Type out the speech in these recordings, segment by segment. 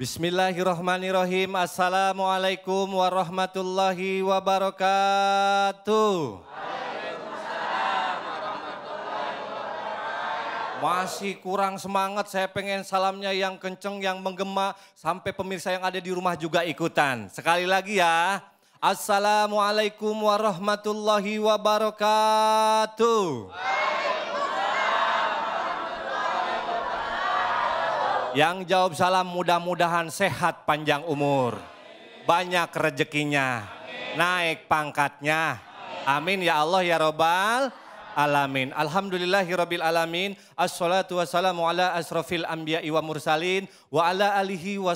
Bismillahirrahmanirrahim. Assalamualaikum warahmatullahi wabarakatuh. Masih kurang semangat, saya pengen salamnya yang kenceng, yang menggema, sampai pemirsa yang ada di rumah juga ikutan. Sekali lagi ya, Assalamualaikum warahmatullahi wabarakatuh. Yang jawab salam mudah-mudahan sehat panjang umur. Banyak rezekinya. Naik pangkatnya. Amin ya Allah ya Robbal alamin. Alhamdulillahirabbil alamin. Assalatu wassalamu ala asrofil anbiya'i wa mursalin wa ala alihi wa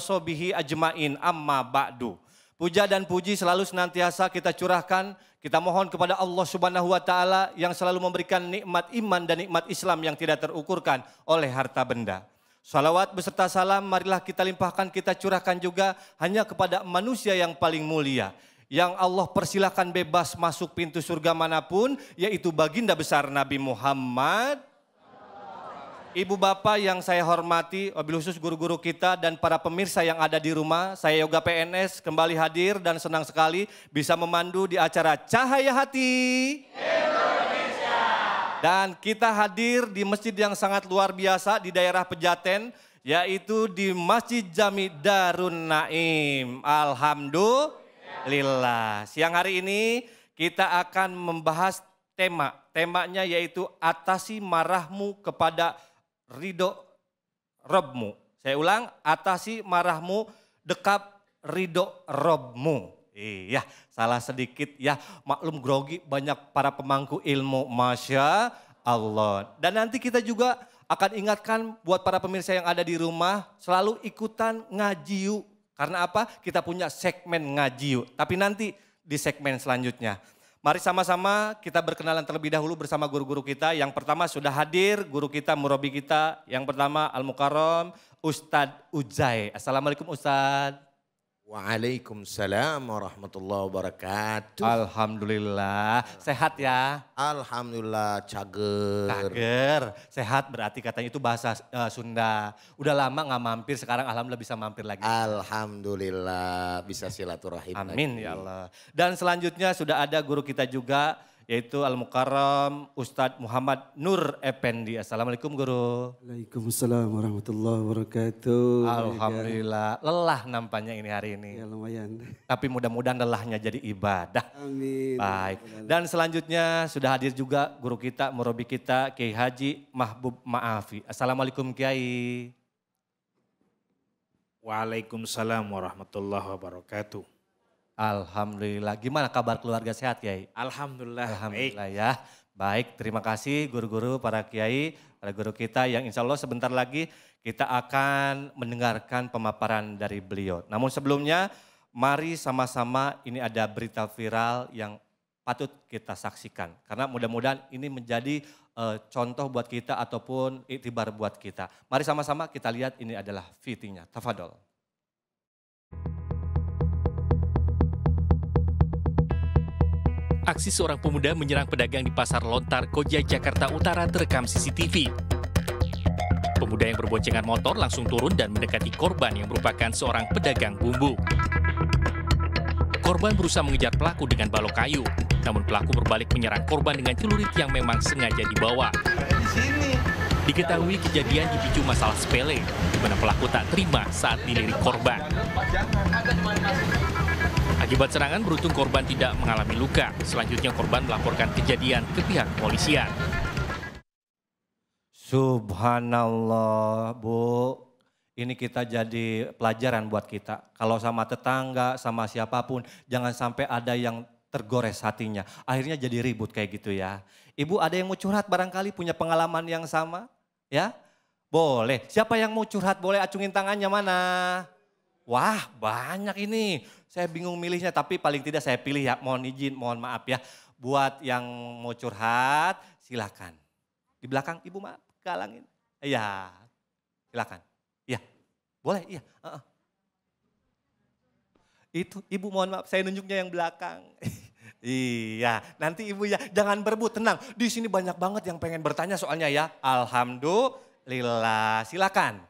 ajmain amma ba'du. Puja dan puji selalu senantiasa kita curahkan, kita mohon kepada Allah Subhanahu wa taala yang selalu memberikan nikmat iman dan nikmat Islam yang tidak terukurkan oleh harta benda. Salawat beserta salam marilah kita limpahkan, kita curahkan juga hanya kepada manusia yang paling mulia. Yang Allah persilahkan bebas masuk pintu surga manapun, yaitu baginda besar Nabi Muhammad. Ibu bapak yang saya hormati, wabil khusus guru-guru kita dan para pemirsa yang ada di rumah, saya Yoga PNS kembali hadir dan senang sekali bisa memandu di acara Cahaya Hati. Yeah. Dan kita hadir di masjid yang sangat luar biasa di daerah Pejaten, yaitu di Masjid Jami Darun Naim. Alhamdulillah. Siang hari ini kita akan membahas tema. Temanya yaitu atasi marahmu kepada ridho robmu. Saya ulang, atasi marahmu dekap ridho robmu. Iya, salah sedikit ya. Maklum grogi banyak para pemangku ilmu. Masya Allah. Dan nanti kita juga akan ingatkan buat para pemirsa yang ada di rumah selalu ikutan ngaji yuk. Karena apa? Kita punya segmen ngaji yuk. Tapi nanti di segmen selanjutnya. Mari sama-sama kita berkenalan terlebih dahulu bersama guru-guru kita. Yang pertama sudah hadir guru kita, murabi kita. Yang pertama Al-Mukarram, Ustadz Ujai. Assalamualaikum Ustadz. Waalaikumsalam warahmatullahi wabarakatuh. Alhamdulillah, sehat ya? Alhamdulillah, cager. Cager, sehat berarti katanya itu bahasa uh, Sunda. Udah lama gak mampir, sekarang alhamdulillah bisa mampir lagi. Alhamdulillah, bisa silaturahim Amin lagi. ya Allah. Dan selanjutnya sudah ada guru kita juga, yaitu Al-Mukarram Ustadz Muhammad Nur Effendi. Assalamualaikum Guru. Waalaikumsalam warahmatullahi wabarakatuh. Alhamdulillah, lelah nampaknya ini hari ini. Ya lumayan. Tapi mudah-mudahan lelahnya jadi ibadah. Amin. Baik. Dan selanjutnya sudah hadir juga guru kita, murabi kita, Kiai Haji Mahbub Ma'afi. Assalamualaikum Kiai. Waalaikumsalam warahmatullahi wabarakatuh. Alhamdulillah. Gimana kabar keluarga sehat Kiai? Alhamdulillah. Alhamdulillah baik. ya. Baik, terima kasih guru-guru para Kiai, para guru kita yang insya Allah sebentar lagi kita akan mendengarkan pemaparan dari beliau. Namun sebelumnya mari sama-sama ini ada berita viral yang patut kita saksikan. Karena mudah-mudahan ini menjadi uh, contoh buat kita ataupun itibar buat kita. Mari sama-sama kita lihat ini adalah fitinya. Tafadol. aksi seorang pemuda menyerang pedagang di Pasar Lontar, Koja, Jakarta Utara terekam CCTV. Pemuda yang berboncengan motor langsung turun dan mendekati korban yang merupakan seorang pedagang bumbu. Korban berusaha mengejar pelaku dengan balok kayu, namun pelaku berbalik menyerang korban dengan celurit yang memang sengaja dibawa. Diketahui kejadian dipicu masalah sepele, di mana pelaku tak terima saat dilirik korban. Akibat serangan, beruntung korban tidak mengalami luka. Selanjutnya korban melaporkan kejadian ke pihak kepolisian. Subhanallah, Bu. Ini kita jadi pelajaran buat kita. Kalau sama tetangga, sama siapapun, jangan sampai ada yang tergores hatinya. Akhirnya jadi ribut kayak gitu ya. Ibu ada yang mau curhat barangkali punya pengalaman yang sama? Ya, boleh. Siapa yang mau curhat boleh acungin tangannya mana? Wah banyak ini. Saya bingung milihnya, tapi paling tidak saya pilih ya. Mohon izin, mohon maaf ya. Buat yang mau curhat, silakan. Di belakang, ibu maaf, galangin. Iya, silakan. Iya, boleh, iya. Uh -uh. Itu, ibu mohon maaf, saya nunjuknya yang belakang. Iya, nanti ibu ya jangan berebut, tenang. Di sini banyak banget yang pengen bertanya soalnya ya. Alhamdulillah, silakan.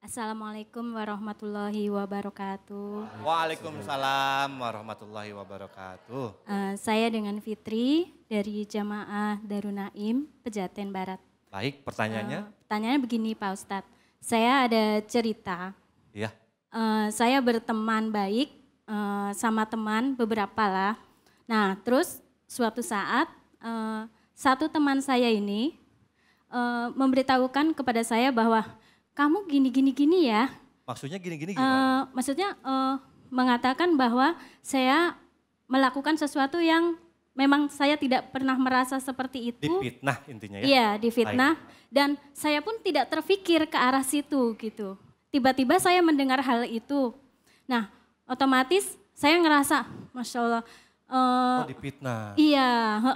Assalamualaikum warahmatullahi wabarakatuh. Waalaikumsalam warahmatullahi wabarakatuh. Uh, saya dengan Fitri dari Jamaah Darunaim, Pejaten Barat. Baik, pertanyaannya? Uh, pertanyaannya begini Pak Ustadz. Saya ada cerita. Iya. Uh, saya berteman baik uh, sama teman beberapa lah. Nah, terus suatu saat uh, satu teman saya ini uh, memberitahukan kepada saya bahwa kamu gini gini gini ya. Maksudnya gini gini eh, gimana? Uh, maksudnya uh, mengatakan bahwa saya melakukan sesuatu yang memang saya tidak pernah merasa seperti itu. Difitnah intinya ya? Iya, difitnah. Dan saya pun tidak terpikir ke arah situ gitu. Tiba-tiba saya mendengar hal itu. Nah, otomatis saya ngerasa, Masya Allah. Uh, oh dipitnah. Iya, uh,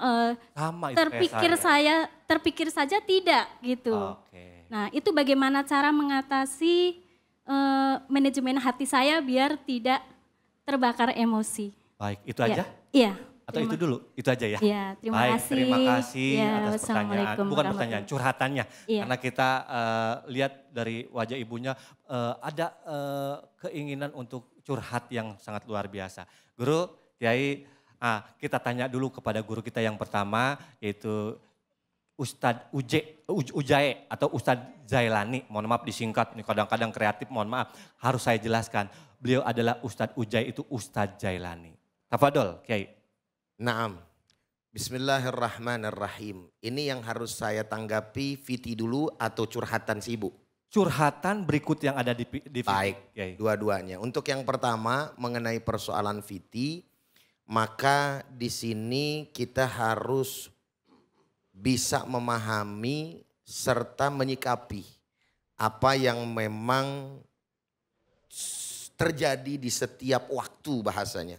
uh, terpikir saya, ya? terpikir saja tidak gitu. Oke. Okay. Nah, itu bagaimana cara mengatasi uh, manajemen hati saya biar tidak terbakar emosi. Baik, itu iya. aja? Iya. Atau terima, itu dulu, itu aja ya. Iya, terima Baik, kasih. Terima kasih ya, atas pertanyaan. Bukan pertanyaan, curhatannya. Ya. Karena kita uh, lihat dari wajah ibunya uh, ada uh, keinginan untuk curhat yang sangat luar biasa. Guru, Kiai, ah, kita tanya dulu kepada guru kita yang pertama yaitu Ustad Uje, Uj, Ujae atau Ustad Zailani, mohon maaf disingkat, ini kadang-kadang kreatif, mohon maaf, harus saya jelaskan. Beliau adalah Ustad Ujae itu Ustad Zailani. Tafadol, Kiai. Naam. Bismillahirrahmanirrahim. Ini yang harus saya tanggapi Viti dulu atau curhatan si Ibu? Curhatan berikut yang ada di, di Viti. Baik, dua-duanya. Untuk yang pertama mengenai persoalan Viti, maka di sini kita harus bisa memahami serta menyikapi apa yang memang terjadi di setiap waktu bahasanya.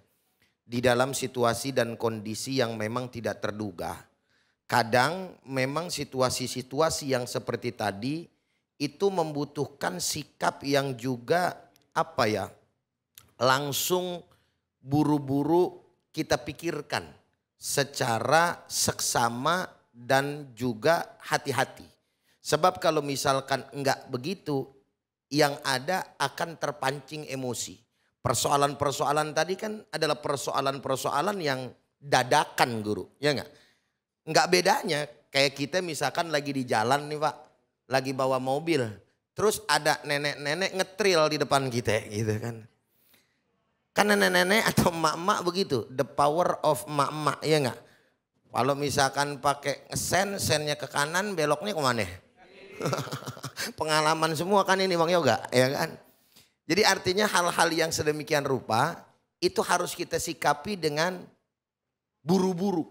Di dalam situasi dan kondisi yang memang tidak terduga. Kadang memang situasi-situasi yang seperti tadi itu membutuhkan sikap yang juga apa ya langsung buru-buru kita pikirkan secara seksama dan juga hati-hati. Sebab kalau misalkan enggak begitu, yang ada akan terpancing emosi. Persoalan-persoalan tadi kan adalah persoalan-persoalan yang dadakan guru, ya enggak? Enggak bedanya kayak kita misalkan lagi di jalan nih Pak, lagi bawa mobil, terus ada nenek-nenek ngetril di depan kita gitu kan. Kan nenek-nenek atau emak-emak begitu, the power of emak-emak, ya enggak? Kalau misalkan pakai sen, sennya ke kanan, beloknya kemana? Pengalaman semua kan ini Bang Yoga, ya kan? Jadi artinya hal-hal yang sedemikian rupa itu harus kita sikapi dengan buru-buru.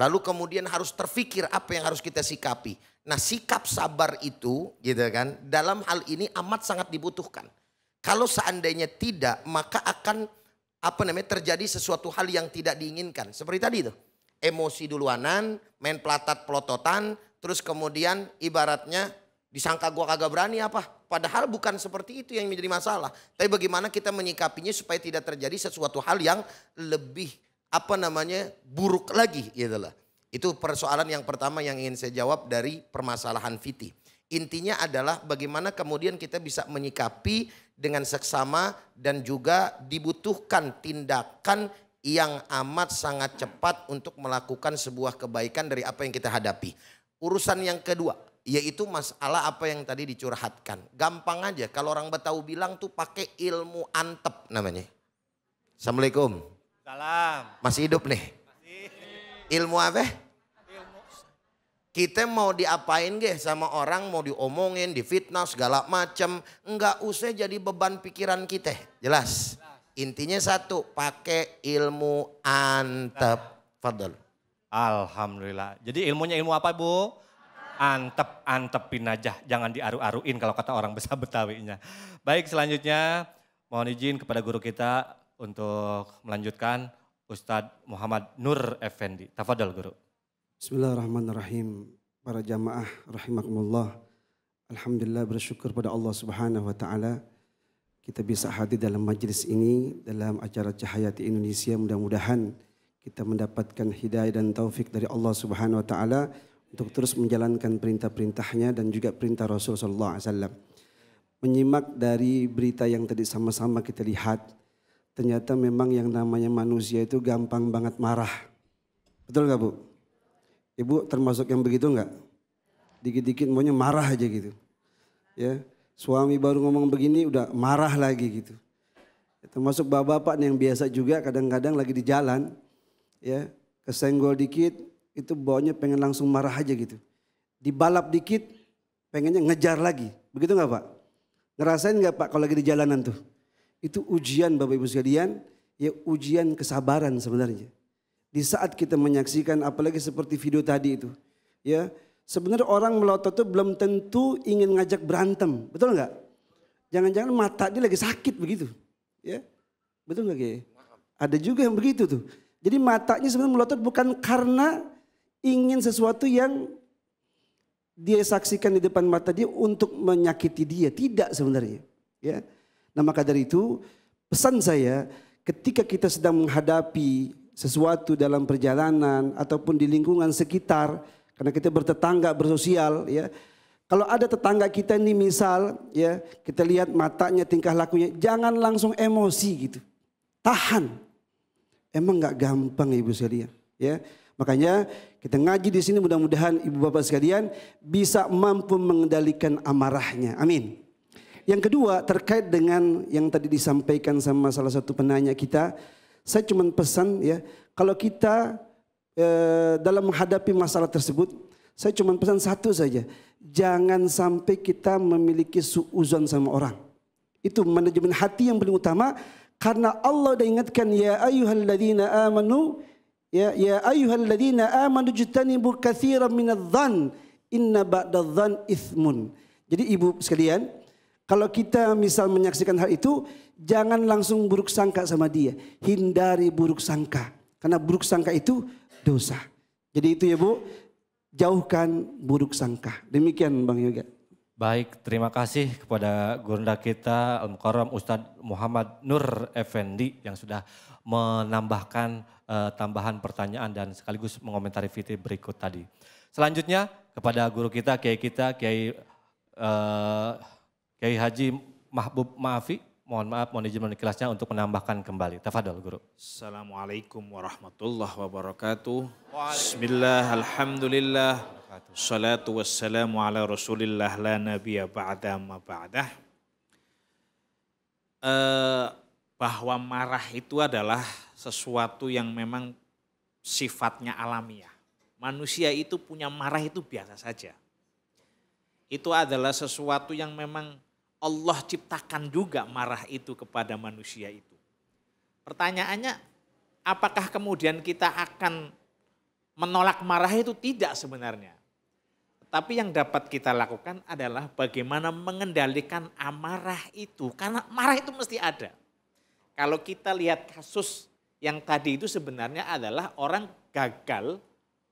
Lalu kemudian harus terfikir apa yang harus kita sikapi. Nah sikap sabar itu gitu kan dalam hal ini amat sangat dibutuhkan. Kalau seandainya tidak maka akan apa namanya terjadi sesuatu hal yang tidak diinginkan. Seperti tadi tuh emosi duluanan, main pelatat pelototan, terus kemudian ibaratnya disangka gua kagak berani apa. Padahal bukan seperti itu yang menjadi masalah. Tapi bagaimana kita menyikapinya supaya tidak terjadi sesuatu hal yang lebih apa namanya buruk lagi gitu Itu persoalan yang pertama yang ingin saya jawab dari permasalahan fitih. Intinya adalah bagaimana kemudian kita bisa menyikapi dengan seksama dan juga dibutuhkan tindakan yang amat sangat cepat untuk melakukan sebuah kebaikan dari apa yang kita hadapi. Urusan yang kedua, yaitu masalah apa yang tadi dicurhatkan. Gampang aja kalau orang Betawi bilang tuh pakai ilmu antep namanya. Assalamualaikum. Salam. Masih hidup nih? Masih. Ilmu apa? Ilmu. Kita mau diapain ge sama orang, mau diomongin, difitnah segala macam, Enggak usah jadi beban pikiran kita, jelas. jelas. Intinya satu, pakai ilmu antep. Fadol. Alhamdulillah. Jadi ilmunya ilmu apa Bu? Antep, antepin aja. Jangan diaru-aruin kalau kata orang besar Betawinya. Baik selanjutnya mohon izin kepada guru kita untuk melanjutkan Ustadz Muhammad Nur Effendi. Tafadol guru. Bismillahirrahmanirrahim. Para jamaah rahimakumullah. Alhamdulillah bersyukur pada Allah Subhanahu wa taala kita bisa hadir dalam majelis ini dalam acara Cahaya di Indonesia. Mudah-mudahan kita mendapatkan hidayah dan taufik dari Allah Subhanahu wa taala untuk terus menjalankan perintah-perintahnya dan juga perintah Rasulullah sallallahu alaihi wasallam. Menyimak dari berita yang tadi sama-sama kita lihat, ternyata memang yang namanya manusia itu gampang banget marah. Betul gak Bu? Ibu termasuk yang begitu nggak? Dikit-dikit maunya marah aja gitu. Ya. Suami baru ngomong begini udah marah lagi gitu. Termasuk bapak-bapak yang biasa juga kadang-kadang lagi di jalan ya kesenggol dikit itu bawanya pengen langsung marah aja gitu. Dibalap dikit pengennya ngejar lagi. Begitu nggak Pak? Ngerasain nggak Pak kalau lagi di jalanan tuh? Itu ujian Bapak Ibu sekalian, ya ujian kesabaran sebenarnya. Di saat kita menyaksikan apalagi seperti video tadi itu, ya Sebenarnya orang melotot itu belum tentu ingin ngajak berantem, betul nggak? Jangan-jangan mata dia lagi sakit begitu, ya? Betul nggak Ada juga yang begitu tuh. Jadi matanya sebenarnya melotot bukan karena ingin sesuatu yang dia saksikan di depan mata dia untuk menyakiti dia, tidak sebenarnya, ya. Nah maka dari itu pesan saya ketika kita sedang menghadapi sesuatu dalam perjalanan ataupun di lingkungan sekitar karena kita bertetangga, bersosial ya. Kalau ada tetangga kita ini misal ya, kita lihat matanya, tingkah lakunya, jangan langsung emosi gitu. Tahan. Emang nggak gampang Ibu sekalian, ya. Makanya kita ngaji di sini mudah-mudahan Ibu Bapak sekalian bisa mampu mengendalikan amarahnya. Amin. Yang kedua terkait dengan yang tadi disampaikan sama salah satu penanya kita, saya cuma pesan ya, kalau kita Eh, dalam menghadapi masalah tersebut, saya cuma pesan satu saja. Jangan sampai kita memiliki suuzon sama orang. Itu manajemen hati yang paling utama. Karena Allah dah ingatkan, Ya ladhina amanu, Ya, ya ladhina amanu jutanibu minal dhan, inna ba'dadzan ithmun. Jadi ibu sekalian, kalau kita misal menyaksikan hal itu, jangan langsung buruk sangka sama dia. Hindari buruk sangka. Karena buruk sangka itu dosa. Jadi itu ya Bu, jauhkan buruk sangka. Demikian Bang Yoga. Baik, terima kasih kepada gurunda kita Al-Mukarram Ustadz Muhammad Nur Effendi yang sudah menambahkan uh, tambahan pertanyaan dan sekaligus mengomentari fitri berikut tadi. Selanjutnya kepada guru kita, kiai kita, kiai uh, kiai Haji Mahbub Maafi mohon maaf manajemen kelasnya untuk menambahkan kembali. Tafadhol Guru. Assalamualaikum warahmatullahi wabarakatuh. Bismillah, alhamdulillah. Salatu wassalamu ala rasulillah la nabiya ba'da ma ba'dah. Uh, bahwa marah itu adalah sesuatu yang memang sifatnya alamiah. Manusia itu punya marah itu biasa saja. Itu adalah sesuatu yang memang Allah ciptakan juga marah itu kepada manusia itu. Pertanyaannya, apakah kemudian kita akan menolak marah itu tidak sebenarnya? Tapi yang dapat kita lakukan adalah bagaimana mengendalikan amarah itu. Karena marah itu mesti ada. Kalau kita lihat kasus yang tadi itu sebenarnya adalah orang gagal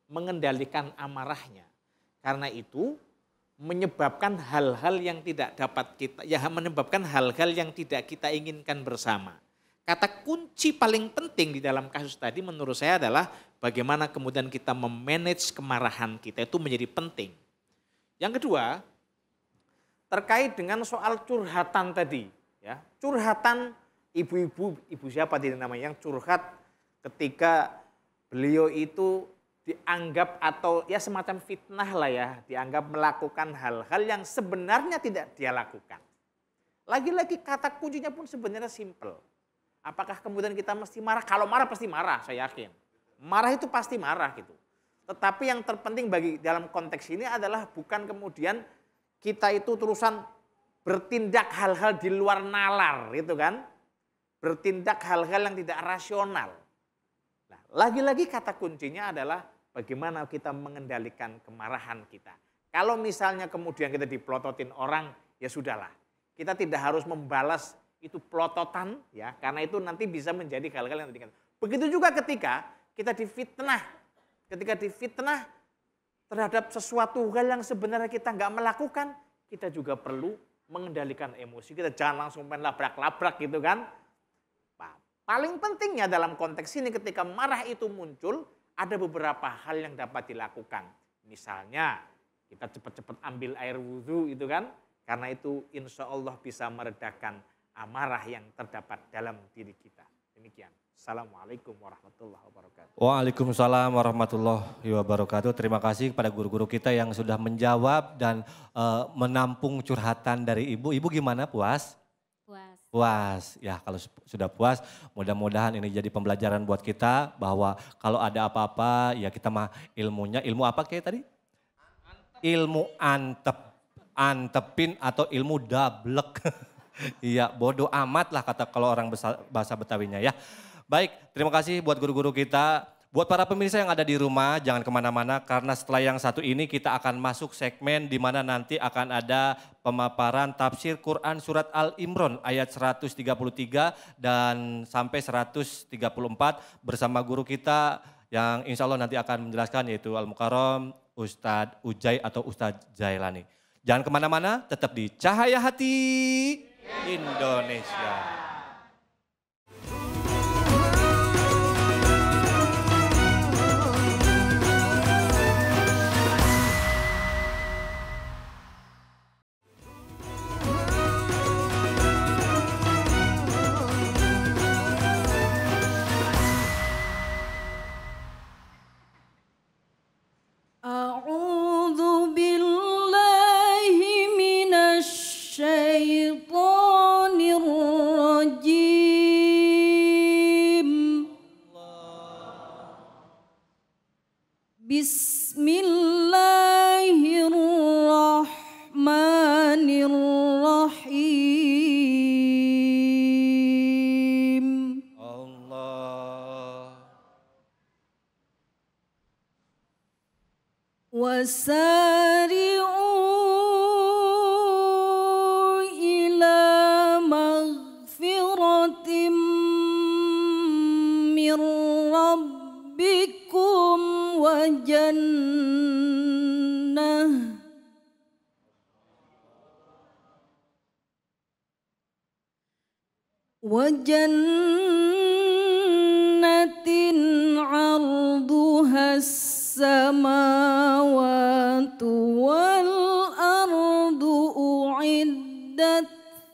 mengendalikan amarahnya. Karena itu menyebabkan hal-hal yang tidak dapat kita ya menyebabkan hal-hal yang tidak kita inginkan bersama. Kata kunci paling penting di dalam kasus tadi menurut saya adalah bagaimana kemudian kita memanage kemarahan kita itu menjadi penting. Yang kedua, terkait dengan soal curhatan tadi, ya. Curhatan ibu-ibu, ibu siapa tadi namanya yang curhat ketika beliau itu dianggap atau ya semacam fitnah lah ya, dianggap melakukan hal-hal yang sebenarnya tidak dia lakukan. Lagi-lagi kata kuncinya pun sebenarnya simple. Apakah kemudian kita mesti marah? Kalau marah pasti marah, saya yakin. Marah itu pasti marah gitu. Tetapi yang terpenting bagi dalam konteks ini adalah bukan kemudian kita itu terusan bertindak hal-hal di luar nalar gitu kan. Bertindak hal-hal yang tidak rasional. Nah, lagi-lagi kata kuncinya adalah bagaimana kita mengendalikan kemarahan kita. Kalau misalnya kemudian kita diplototin orang, ya sudahlah. Kita tidak harus membalas itu plototan ya, karena itu nanti bisa menjadi hal-hal yang tadi. Begitu juga ketika kita difitnah, ketika difitnah terhadap sesuatu hal yang sebenarnya kita nggak melakukan, kita juga perlu mengendalikan emosi. Kita jangan langsung main labrak-labrak gitu kan. Nah, paling pentingnya dalam konteks ini ketika marah itu muncul, ada beberapa hal yang dapat dilakukan. Misalnya kita cepat-cepat ambil air wudhu itu kan. Karena itu insya Allah bisa meredakan amarah yang terdapat dalam diri kita. Demikian. Assalamualaikum warahmatullahi wabarakatuh. Waalaikumsalam warahmatullahi wabarakatuh. Terima kasih kepada guru-guru kita yang sudah menjawab dan uh, menampung curhatan dari ibu. Ibu gimana puas? puas. Ya kalau sudah puas mudah-mudahan ini jadi pembelajaran buat kita bahwa kalau ada apa-apa ya kita mah ilmunya, ilmu apa kayak tadi? Ilmu antep, antepin atau ilmu dablek. Iya bodoh amat lah kata kalau orang bahasa Betawinya ya. Baik, terima kasih buat guru-guru kita Buat para pemirsa yang ada di rumah, jangan kemana-mana karena setelah yang satu ini kita akan masuk segmen di mana nanti akan ada pemaparan tafsir Quran Surat Al-Imran ayat 133 dan sampai 134 bersama guru kita yang insya Allah nanti akan menjelaskan yaitu Al-Mukarram Ustadz Ujai atau Ustadz Jailani. Jangan kemana-mana, tetap di Cahaya Hati Indonesia.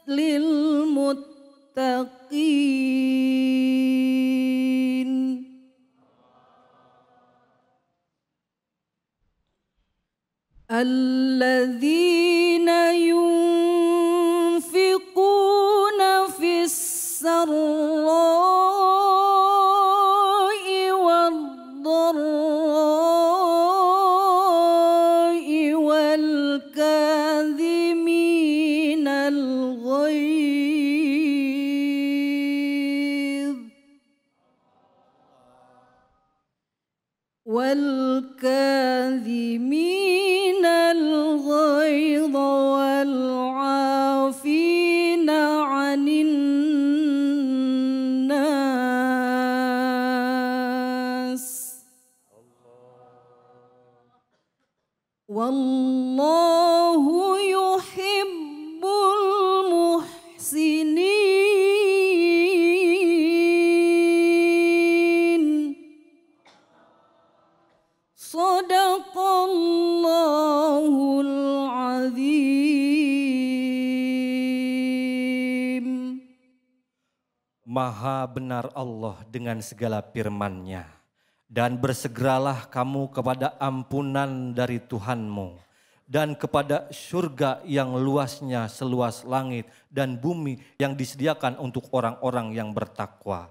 للمتقين الله benar Allah dengan segala firman-Nya dan bersegeralah kamu kepada ampunan dari Tuhanmu dan kepada surga yang luasnya seluas langit dan bumi yang disediakan untuk orang-orang yang bertakwa,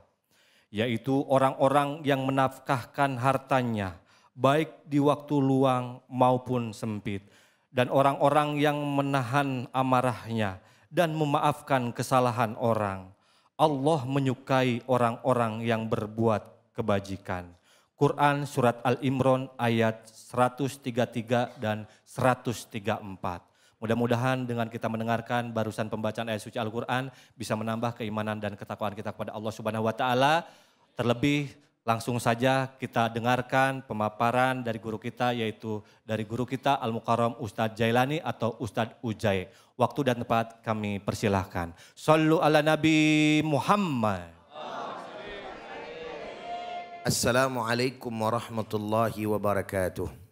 yaitu orang-orang yang menafkahkan hartanya, baik di waktu luang maupun sempit, dan orang-orang yang menahan amarahnya dan memaafkan kesalahan orang, Allah menyukai orang-orang yang berbuat kebajikan. Quran Surat Al-Imran ayat 133 dan 134. Mudah-mudahan dengan kita mendengarkan barusan pembacaan ayat suci Al-Quran bisa menambah keimanan dan ketakwaan kita kepada Allah Subhanahu wa Ta'ala. Terlebih Langsung saja kita dengarkan pemaparan dari guru kita yaitu dari guru kita Al-Mukarram Ustadz Jailani atau Ustadz Ujai. Waktu dan tempat kami persilahkan. Sallu ala Nabi Muhammad. Assalamualaikum warahmatullahi wabarakatuh.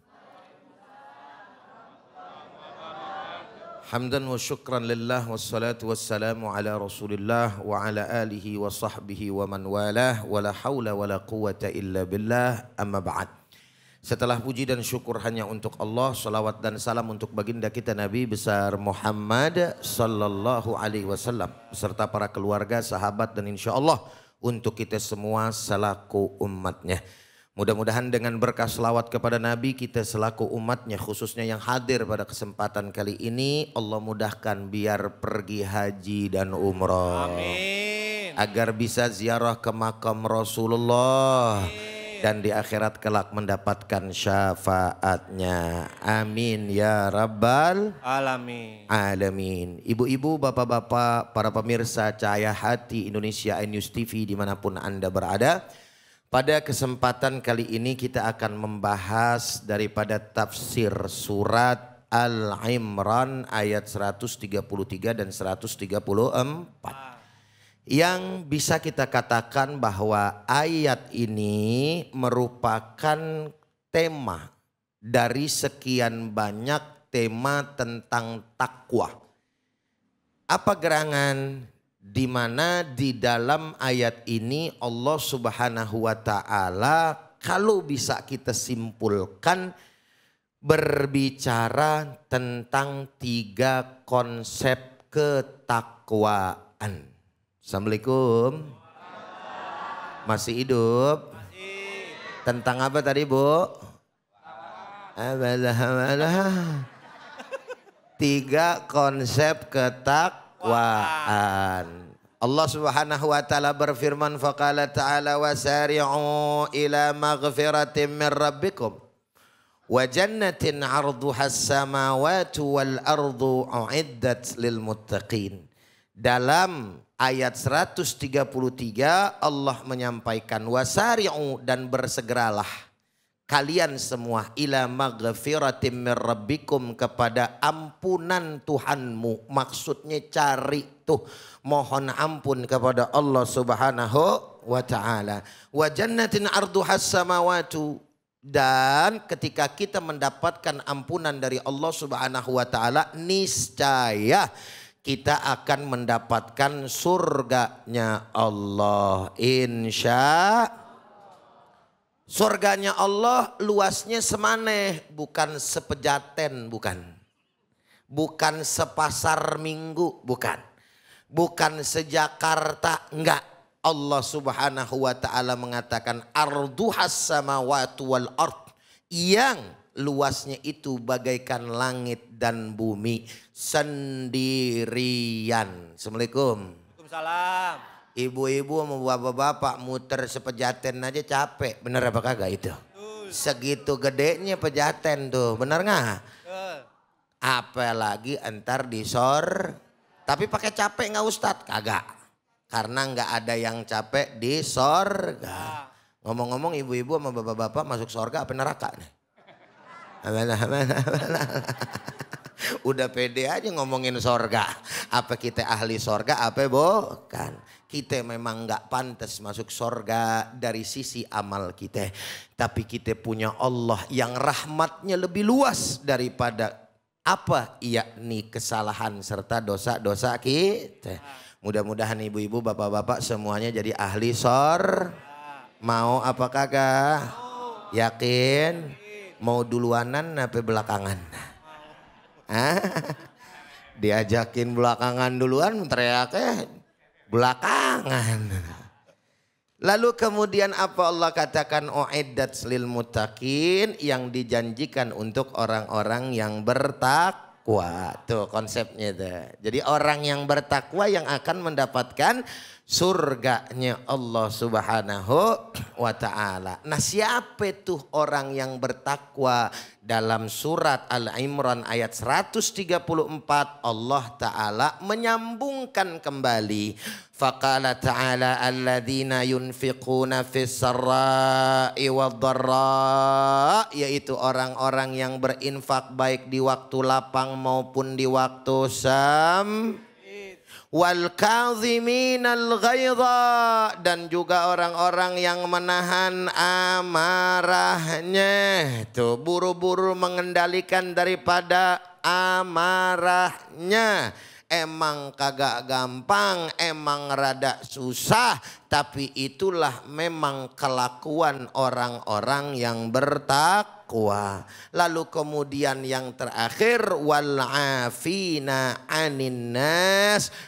Hamdan wa syukran lillah wassalatu wassalamu ala rasulillah wa ala alihi wa sahbihi wa man walah wa la hawla wa la quwata illa billah amma ba'd. Setelah puji dan syukur hanya untuk Allah, salawat dan salam untuk baginda kita Nabi besar Muhammad sallallahu alaihi wasallam serta para keluarga, sahabat dan insya Allah untuk kita semua selaku umatnya. Mudah-mudahan dengan berkah selawat kepada Nabi kita selaku umatnya khususnya yang hadir pada kesempatan kali ini Allah mudahkan biar pergi haji dan umroh. Agar bisa ziarah ke makam Rasulullah. Amin. Dan di akhirat kelak mendapatkan syafaatnya. Amin ya Rabbal Alamin. Alamin. Ibu-ibu, bapak-bapak, para pemirsa Cahaya Hati Indonesia iNews TV dimanapun Anda berada. Pada kesempatan kali ini kita akan membahas daripada tafsir surat Al-Imran ayat 133 dan 134. Yang bisa kita katakan bahwa ayat ini merupakan tema dari sekian banyak tema tentang takwa. Apa gerangan di mana di dalam ayat ini Allah Subhanahu wa taala kalau bisa kita simpulkan berbicara tentang tiga konsep ketakwaan. Assalamualaikum. Masih hidup? Tentang apa tadi Bu? Tiga konsep ketakwaan takwaan. Allah Subhanahu wa taala berfirman faqala ta'ala wasari'u ila maghfiratin min rabbikum wa jannatin 'arduha as-samawati wal ardu uiddat lil muttaqin. Dalam ayat 133 Allah menyampaikan wasari'u dan bersegeralah kalian semua ila maghfiratim mir rabbikum kepada ampunan Tuhanmu maksudnya cari tuh mohon ampun kepada Allah Subhanahu wa taala wa jannatin arduhas samawati dan ketika kita mendapatkan ampunan dari Allah Subhanahu wa taala niscaya kita akan mendapatkan surganya Allah insya Surganya Allah luasnya semaneh, bukan sepejaten, bukan. Bukan sepasar minggu, bukan. Bukan sejakarta, enggak. Allah subhanahu wa ta'ala mengatakan arduhas sama wal ard. Yang luasnya itu bagaikan langit dan bumi sendirian. Assalamualaikum. Waalaikumsalam. Ibu-ibu sama bapak-bapak muter sepejaten aja capek. Bener apa kagak itu? Segitu gedenya pejaten tuh. Bener nggak? Apalagi entar disor. Tapi pakai capek nggak Ustadz? Kagak. Karena nggak ada yang capek di sorga. Ah. Ngomong-ngomong ibu-ibu sama bapak-bapak masuk sorga apa neraka nih? Amin, amin, amin. Udah pede aja ngomongin sorga. Apa kita ahli sorga, apa kan Kita memang nggak pantas masuk sorga dari sisi amal kita. Tapi kita punya Allah yang rahmatnya lebih luas daripada apa yakni kesalahan serta dosa-dosa kita. Mudah-mudahan ibu-ibu, bapak-bapak semuanya jadi ahli sor. Mau apa kagak? Yakin? Mau duluanan apa belakangan? Ah, diajakin belakangan duluan teriaknya eh, belakangan. Lalu kemudian apa Allah katakan uiddat lil mutakin yang dijanjikan untuk orang-orang yang bertakwa. Tuh konsepnya itu. Jadi orang yang bertakwa yang akan mendapatkan surganya Allah Subhanahu wa taala. Nah, siapa tuh orang yang bertakwa? Dalam surat Al-Imran ayat 134 Allah taala menyambungkan kembali faqala ta'ala alladhina yunfiquna fissarra'i sarra'i dharra yaitu orang-orang yang berinfak baik di waktu lapang maupun di waktu sam wal kadhiminal ghaidha dan juga orang-orang yang menahan amarahnya itu buru-buru mengendalikan daripada amarahnya emang kagak gampang emang rada susah tapi itulah memang kelakuan orang-orang yang bertak taqwa. Lalu kemudian yang terakhir wal afina anin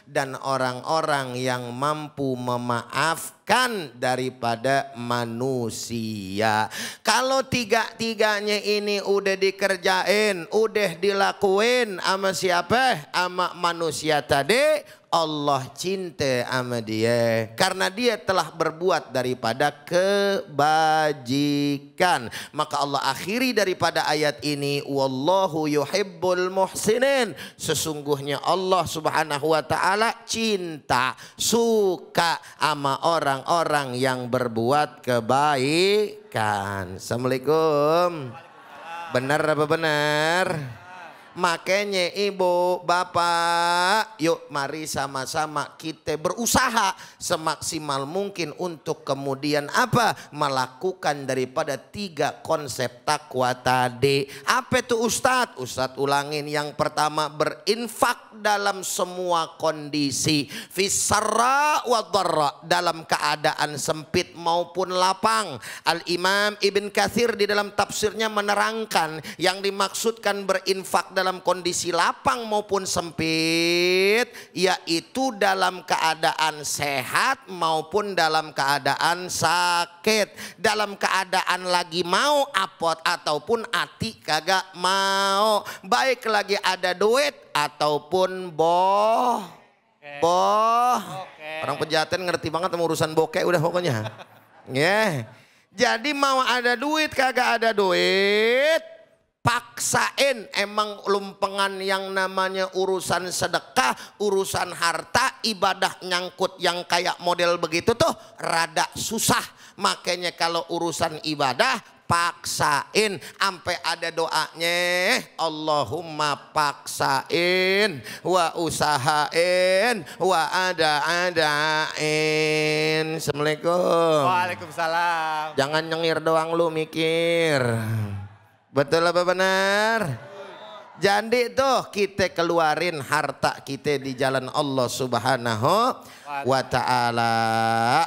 dan orang-orang yang mampu memaafkan kan daripada manusia. Kalau tiga-tiganya ini udah dikerjain, udah dilakuin sama siapa? Sama manusia tadi, Allah cinta sama dia karena dia telah berbuat daripada kebajikan maka Allah akhiri daripada ayat ini wallahu yuhibbul muhsinin sesungguhnya Allah Subhanahu wa taala cinta suka sama orang orang-orang yang berbuat kebaikan. Assalamualaikum. Benar apa benar? Makanya ibu, bapak, yuk mari sama-sama kita berusaha semaksimal mungkin untuk kemudian apa? Melakukan daripada tiga konsep takwa tadi. Apa itu Ustadz? Ustadz ulangin yang pertama berinfak dalam semua kondisi. fisara wa dharra dalam keadaan sempit maupun lapang. Al-Imam Ibn Kathir di dalam tafsirnya menerangkan yang dimaksudkan berinfak dalam kondisi lapang maupun sempit yaitu dalam keadaan sehat maupun dalam keadaan sakit. Dalam keadaan lagi mau apot ataupun ati kagak mau. Baik lagi ada duit ataupun boh boh orang pejaten ngerti banget sama urusan bokeh udah pokoknya ya yeah. jadi mau ada duit kagak ada duit paksain emang lumpengan yang namanya urusan sedekah, urusan harta, ibadah nyangkut yang kayak model begitu tuh rada susah. Makanya kalau urusan ibadah paksain ampe ada doanya Allahumma paksain wa usahain wa ada adain Assalamualaikum Waalaikumsalam jangan nyengir doang lu mikir betul apa benar jadi tuh kita keluarin harta kita di jalan Allah subhanahu wa ta'ala.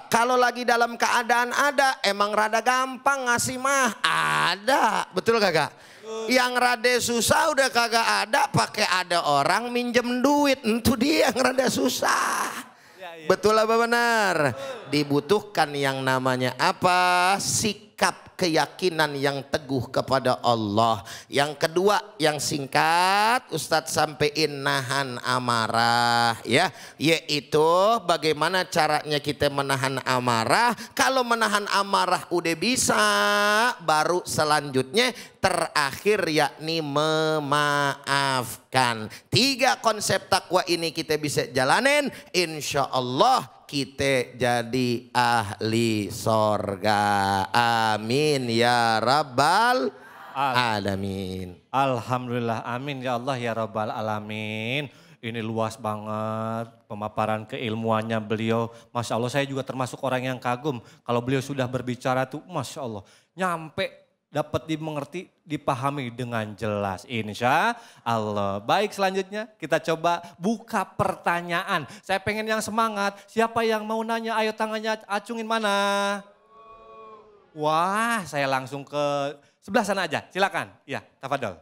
Kalau lagi dalam keadaan ada, emang rada gampang ngasih mah. Ada, betul kagak? Yang rada susah udah kagak ada, pakai ada orang minjem duit. Itu dia yang rada susah. Ya, ya. Betul apa benar? Dibutuhkan yang namanya apa? Sik sikap keyakinan yang teguh kepada Allah. Yang kedua yang singkat Ustadz sampaikan nahan amarah ya. Yaitu bagaimana caranya kita menahan amarah. Kalau menahan amarah udah bisa baru selanjutnya terakhir yakni memaafkan. Tiga konsep takwa ini kita bisa jalanin insya Allah kita jadi ahli sorga. Amin ya Rabbal Alamin. Alhamdulillah. Amin ya Allah ya Rabbal Alamin. Ini luas banget pemaparan keilmuannya beliau. Masya Allah saya juga termasuk orang yang kagum. Kalau beliau sudah berbicara tuh Masya Allah nyampe dapat dimengerti, dipahami dengan jelas. Insya Allah. Baik selanjutnya kita coba buka pertanyaan. Saya pengen yang semangat. Siapa yang mau nanya ayo tangannya acungin mana? Wah saya langsung ke sebelah sana aja. Silakan. Ya Tafadol.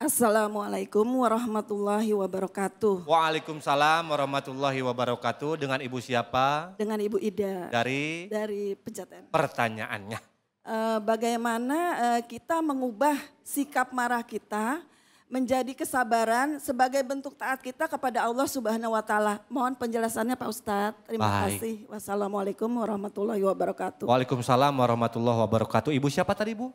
Assalamualaikum warahmatullahi wabarakatuh. Waalaikumsalam warahmatullahi wabarakatuh. Dengan ibu siapa? Dengan ibu Ida. Dari? Dari pencatatan. Pertanyaannya. Eh, bagaimana eh, kita mengubah sikap marah kita menjadi kesabaran sebagai bentuk taat kita kepada Allah Subhanahu wa taala. Mohon penjelasannya Pak Ustadz. Terima Baik. kasih. Wassalamualaikum warahmatullahi wabarakatuh. Waalaikumsalam warahmatullahi wabarakatuh. Ibu siapa tadi, Bu?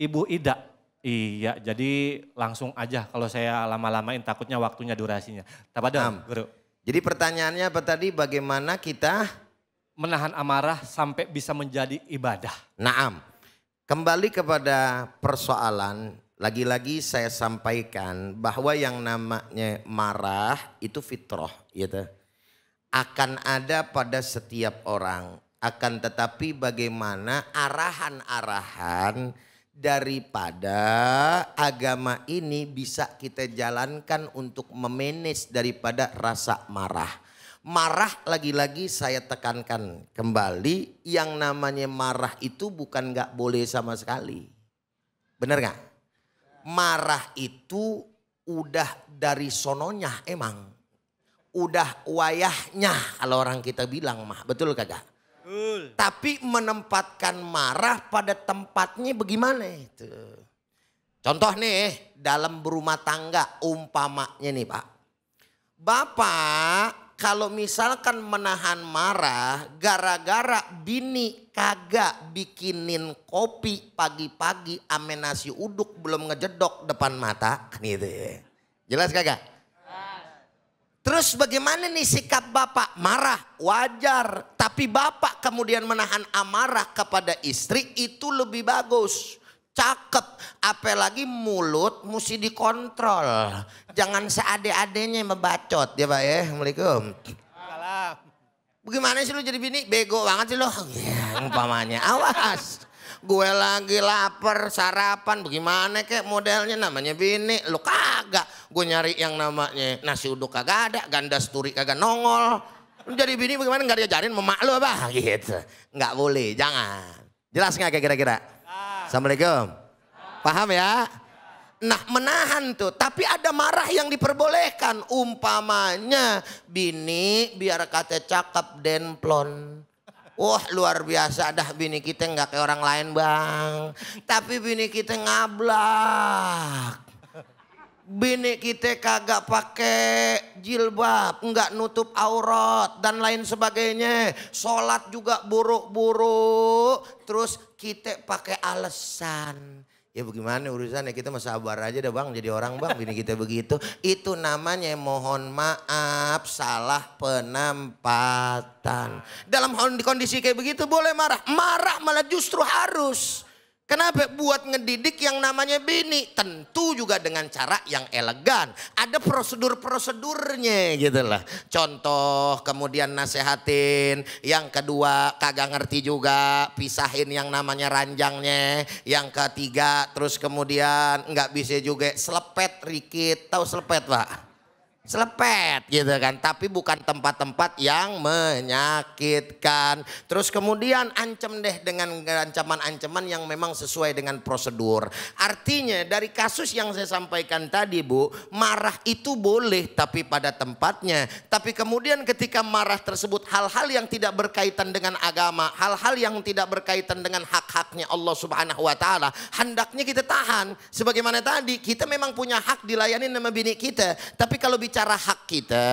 Ibu Ida. Iya, jadi langsung aja kalau saya lama-lamain takutnya waktunya durasinya. Tapadam, Guru. Jadi pertanyaannya apa tadi bagaimana kita menahan amarah sampai bisa menjadi ibadah. Naam. Kembali kepada persoalan, lagi-lagi saya sampaikan bahwa yang namanya marah itu fitrah, gitu. Akan ada pada setiap orang, akan tetapi bagaimana arahan-arahan daripada agama ini bisa kita jalankan untuk memanage daripada rasa marah marah lagi-lagi saya tekankan kembali yang namanya marah itu bukan nggak boleh sama sekali. Bener nggak? Marah itu udah dari sononya emang. Udah wayahnya kalau orang kita bilang mah. Betul kagak? Betul. Tapi menempatkan marah pada tempatnya bagaimana itu. Contoh nih dalam berumah tangga umpamanya nih pak. Bapak kalau misalkan menahan marah gara-gara bini kagak bikinin kopi pagi-pagi amen nasi uduk belum ngejedok depan mata gitu ya. Jelas kagak? Terus bagaimana nih sikap bapak? Marah, wajar. Tapi bapak kemudian menahan amarah kepada istri itu lebih bagus. Cakep, apalagi mulut mesti dikontrol. Jangan seade-adenya membacot ya Pak ya. Assalamualaikum. Bagaimana sih lu jadi bini? Bego banget sih lu. Ya, umpamanya. Awas. Gue lagi lapar sarapan bagaimana kek modelnya namanya bini lu kagak gue nyari yang namanya nasi uduk kagak ada ganda sturi kagak nongol lu jadi bini bagaimana gak diajarin memak lu apa gitu Gak boleh jangan jelas gak kira-kira assalamualaikum Paham ya? Nah menahan tuh, tapi ada marah yang diperbolehkan. Umpamanya bini biar kata cakep denplon. Wah luar biasa dah bini kita nggak kayak orang lain bang. Tapi bini kita ngablak. Bini kita kagak pakai jilbab, nggak nutup aurat dan lain sebagainya. Sholat juga buruk-buruk. Terus kita pakai alasan Ya bagaimana urusannya kita mah sabar aja dah bang jadi orang bang bini kita begitu. Itu namanya mohon maaf salah penempatan. Dalam kondisi kayak begitu boleh marah. Marah malah justru harus. Kenapa? Buat ngedidik yang namanya bini. Tentu juga dengan cara yang elegan. Ada prosedur-prosedurnya gitu lah. Contoh, kemudian nasehatin. Yang kedua, kagak ngerti juga. Pisahin yang namanya ranjangnya. Yang ketiga, terus kemudian nggak bisa juga selepet, rikit. Tahu selepet, Pak? selepet gitu kan tapi bukan tempat-tempat yang menyakitkan terus kemudian ancam deh dengan ancaman-ancaman yang memang sesuai dengan prosedur artinya dari kasus yang saya sampaikan tadi Bu marah itu boleh tapi pada tempatnya tapi kemudian ketika marah tersebut hal-hal yang tidak berkaitan dengan agama hal-hal yang tidak berkaitan dengan hak-haknya Allah Subhanahu wa taala hendaknya kita tahan sebagaimana tadi kita memang punya hak dilayani nama bini kita tapi kalau bicara secara hak kita,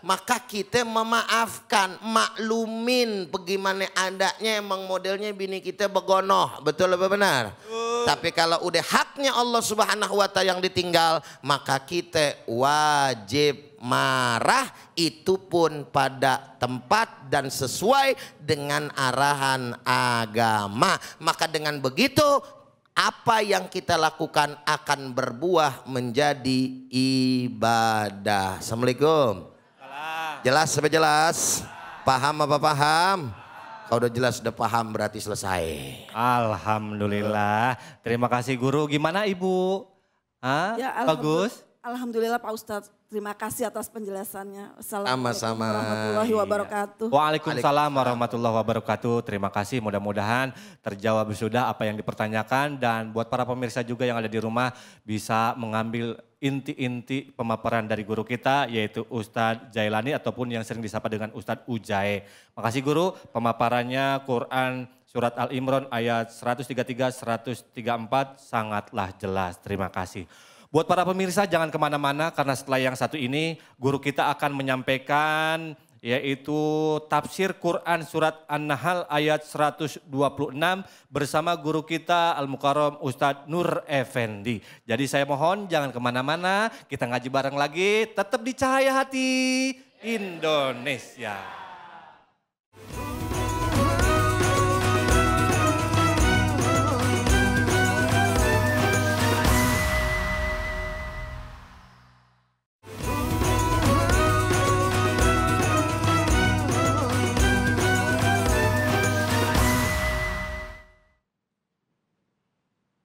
maka kita memaafkan, maklumin bagaimana adanya emang modelnya bini kita begonoh. Betul lebih benar? Uh. Tapi kalau udah haknya Allah Subhanahu wa taala yang ditinggal, maka kita wajib marah itu pun pada tempat dan sesuai dengan arahan agama. Maka dengan begitu apa yang kita lakukan akan berbuah menjadi ibadah. Assalamualaikum. Jelas apa jelas? Paham apa paham? Kalau udah jelas udah paham berarti selesai. Alhamdulillah. Terima kasih guru. Gimana Ibu? Hah? Ya, alhamdulillah, Bagus? Alhamdulillah Pak Ustadz. Terima kasih atas penjelasannya. Assalamualaikum Sama-sama. warahmatullahi iya. wabarakatuh. Waalaikumsalam warahmatullahi wabarakatuh. Terima kasih. Mudah-mudahan terjawab sudah apa yang dipertanyakan dan buat para pemirsa juga yang ada di rumah bisa mengambil inti-inti pemaparan dari guru kita yaitu Ustadz Jailani ataupun yang sering disapa dengan Ustadz Ujai. kasih guru pemaparannya Quran surat Al Imran ayat 133 134 sangatlah jelas. Terima kasih. Buat para pemirsa jangan kemana-mana karena setelah yang satu ini guru kita akan menyampaikan yaitu tafsir Quran surat An-Nahl ayat 126 bersama guru kita Al-Mukarram Ustadz Nur Effendi. Jadi saya mohon jangan kemana-mana, kita ngaji bareng lagi, tetap di cahaya hati Indonesia.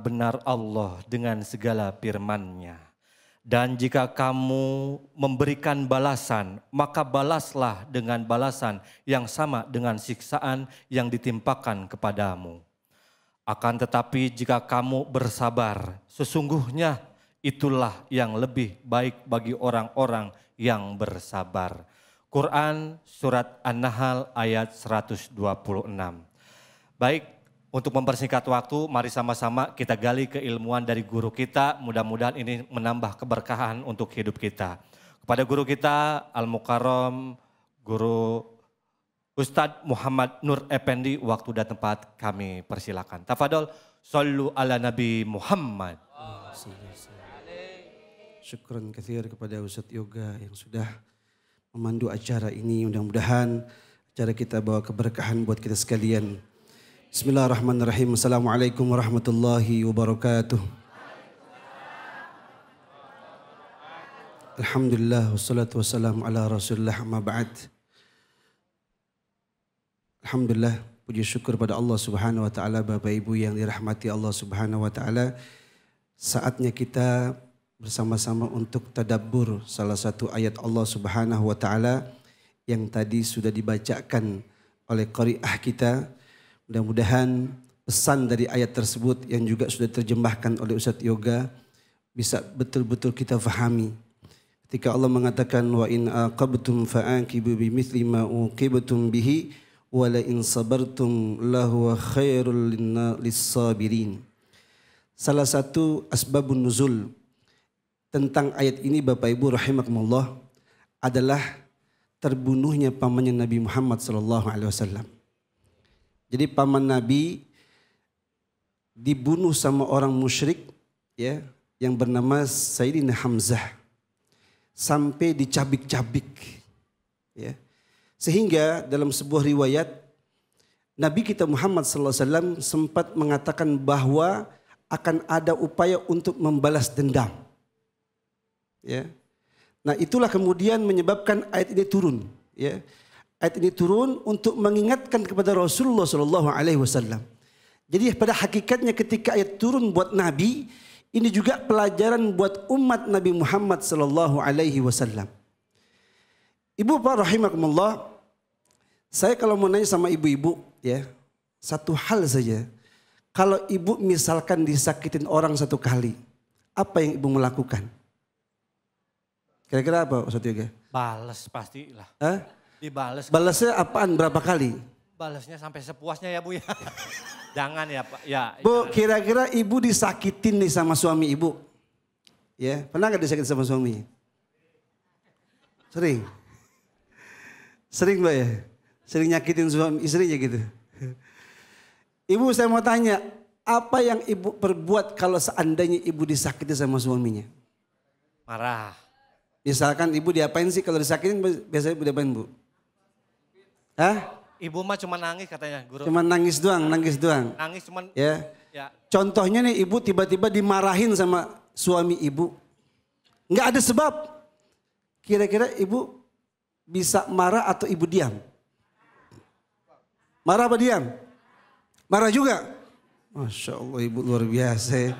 benar Allah dengan segala firman-Nya. Dan jika kamu memberikan balasan, maka balaslah dengan balasan yang sama dengan siksaan yang ditimpakan kepadamu. Akan tetapi, jika kamu bersabar, sesungguhnya itulah yang lebih baik bagi orang-orang yang bersabar. Quran Surat An-Nahl ayat 126. Baik, untuk mempersingkat waktu, mari sama-sama kita gali keilmuan dari guru kita. Mudah-mudahan ini menambah keberkahan untuk hidup kita. Kepada guru kita, Al-Mukarram, Guru Ustadz Muhammad Nur Effendi, waktu dan tempat kami persilakan. Tafadol, sallu ala Nabi Muhammad. Syukur kathir kepada Ustadz Yoga yang sudah memandu acara ini. Mudah-mudahan acara kita bawa keberkahan buat kita sekalian. Bismillahirrahmanirrahim. Assalamualaikum warahmatullahi wabarakatuh. Alhamdulillah wassalatu wassalamu ala rasulullah ma ba'd. Alhamdulillah puji syukur pada Allah subhanahu wa ta'ala Bapak Ibu yang dirahmati Allah subhanahu wa ta'ala. Saatnya kita bersama-sama untuk tadabbur salah satu ayat Allah subhanahu wa ta'ala yang tadi sudah dibacakan oleh qari'ah Kita Mudah-mudahan pesan dari ayat tersebut yang juga sudah terjemahkan oleh Ustadz Yoga bisa betul-betul kita fahami. Ketika Allah mengatakan wa in aqabtum fa'aqibu bimithli ma uqibtum bihi wa la in sabartum lahu khairul lis-sabirin. Salah satu asbabun nuzul tentang ayat ini Bapak Ibu rahimakumullah adalah terbunuhnya pamannya Nabi Muhammad sallallahu alaihi wasallam jadi paman Nabi dibunuh sama orang musyrik ya yang bernama Sayyidina Hamzah sampai dicabik-cabik ya. Sehingga dalam sebuah riwayat Nabi kita Muhammad SAW sempat mengatakan bahwa akan ada upaya untuk membalas dendam. Ya. Nah itulah kemudian menyebabkan ayat ini turun. Ya. Ayat ini turun untuk mengingatkan kepada Rasulullah Shallallahu Alaihi Wasallam. Jadi pada hakikatnya ketika ayat turun buat Nabi, ini juga pelajaran buat umat Nabi Muhammad Shallallahu Alaihi Wasallam. Ibu Pak, rahimakumullah, saya kalau mau nanya sama ibu-ibu ya, satu hal saja. Kalau ibu misalkan disakitin orang satu kali, apa yang ibu melakukan? Kira-kira apa Ustaz Yoga? Balas pastilah. Hah? Dibales. balasnya apaan berapa kali? Balasnya sampai sepuasnya ya Bu ya. Jangan ya Pak. Ya. Bu, kira-kira ibu disakitin nih sama suami ibu? Ya, pernah gak disakitin sama suami? Sering. Sering Mbak ya? Sering nyakitin suami istrinya gitu. Ibu saya mau tanya, apa yang ibu perbuat kalau seandainya ibu disakiti sama suaminya? Marah. Misalkan ibu diapain sih kalau disakitin biasanya ibu diapain bu? Hah? Ibu mah cuma nangis katanya guru. Cuma nangis doang, nangis doang. Nangis cuman ya. ya. Contohnya nih ibu tiba-tiba dimarahin sama suami ibu. Enggak ada sebab. Kira-kira ibu bisa marah atau ibu diam? Marah apa diam? Marah juga? Masya Allah ibu luar biasa ya.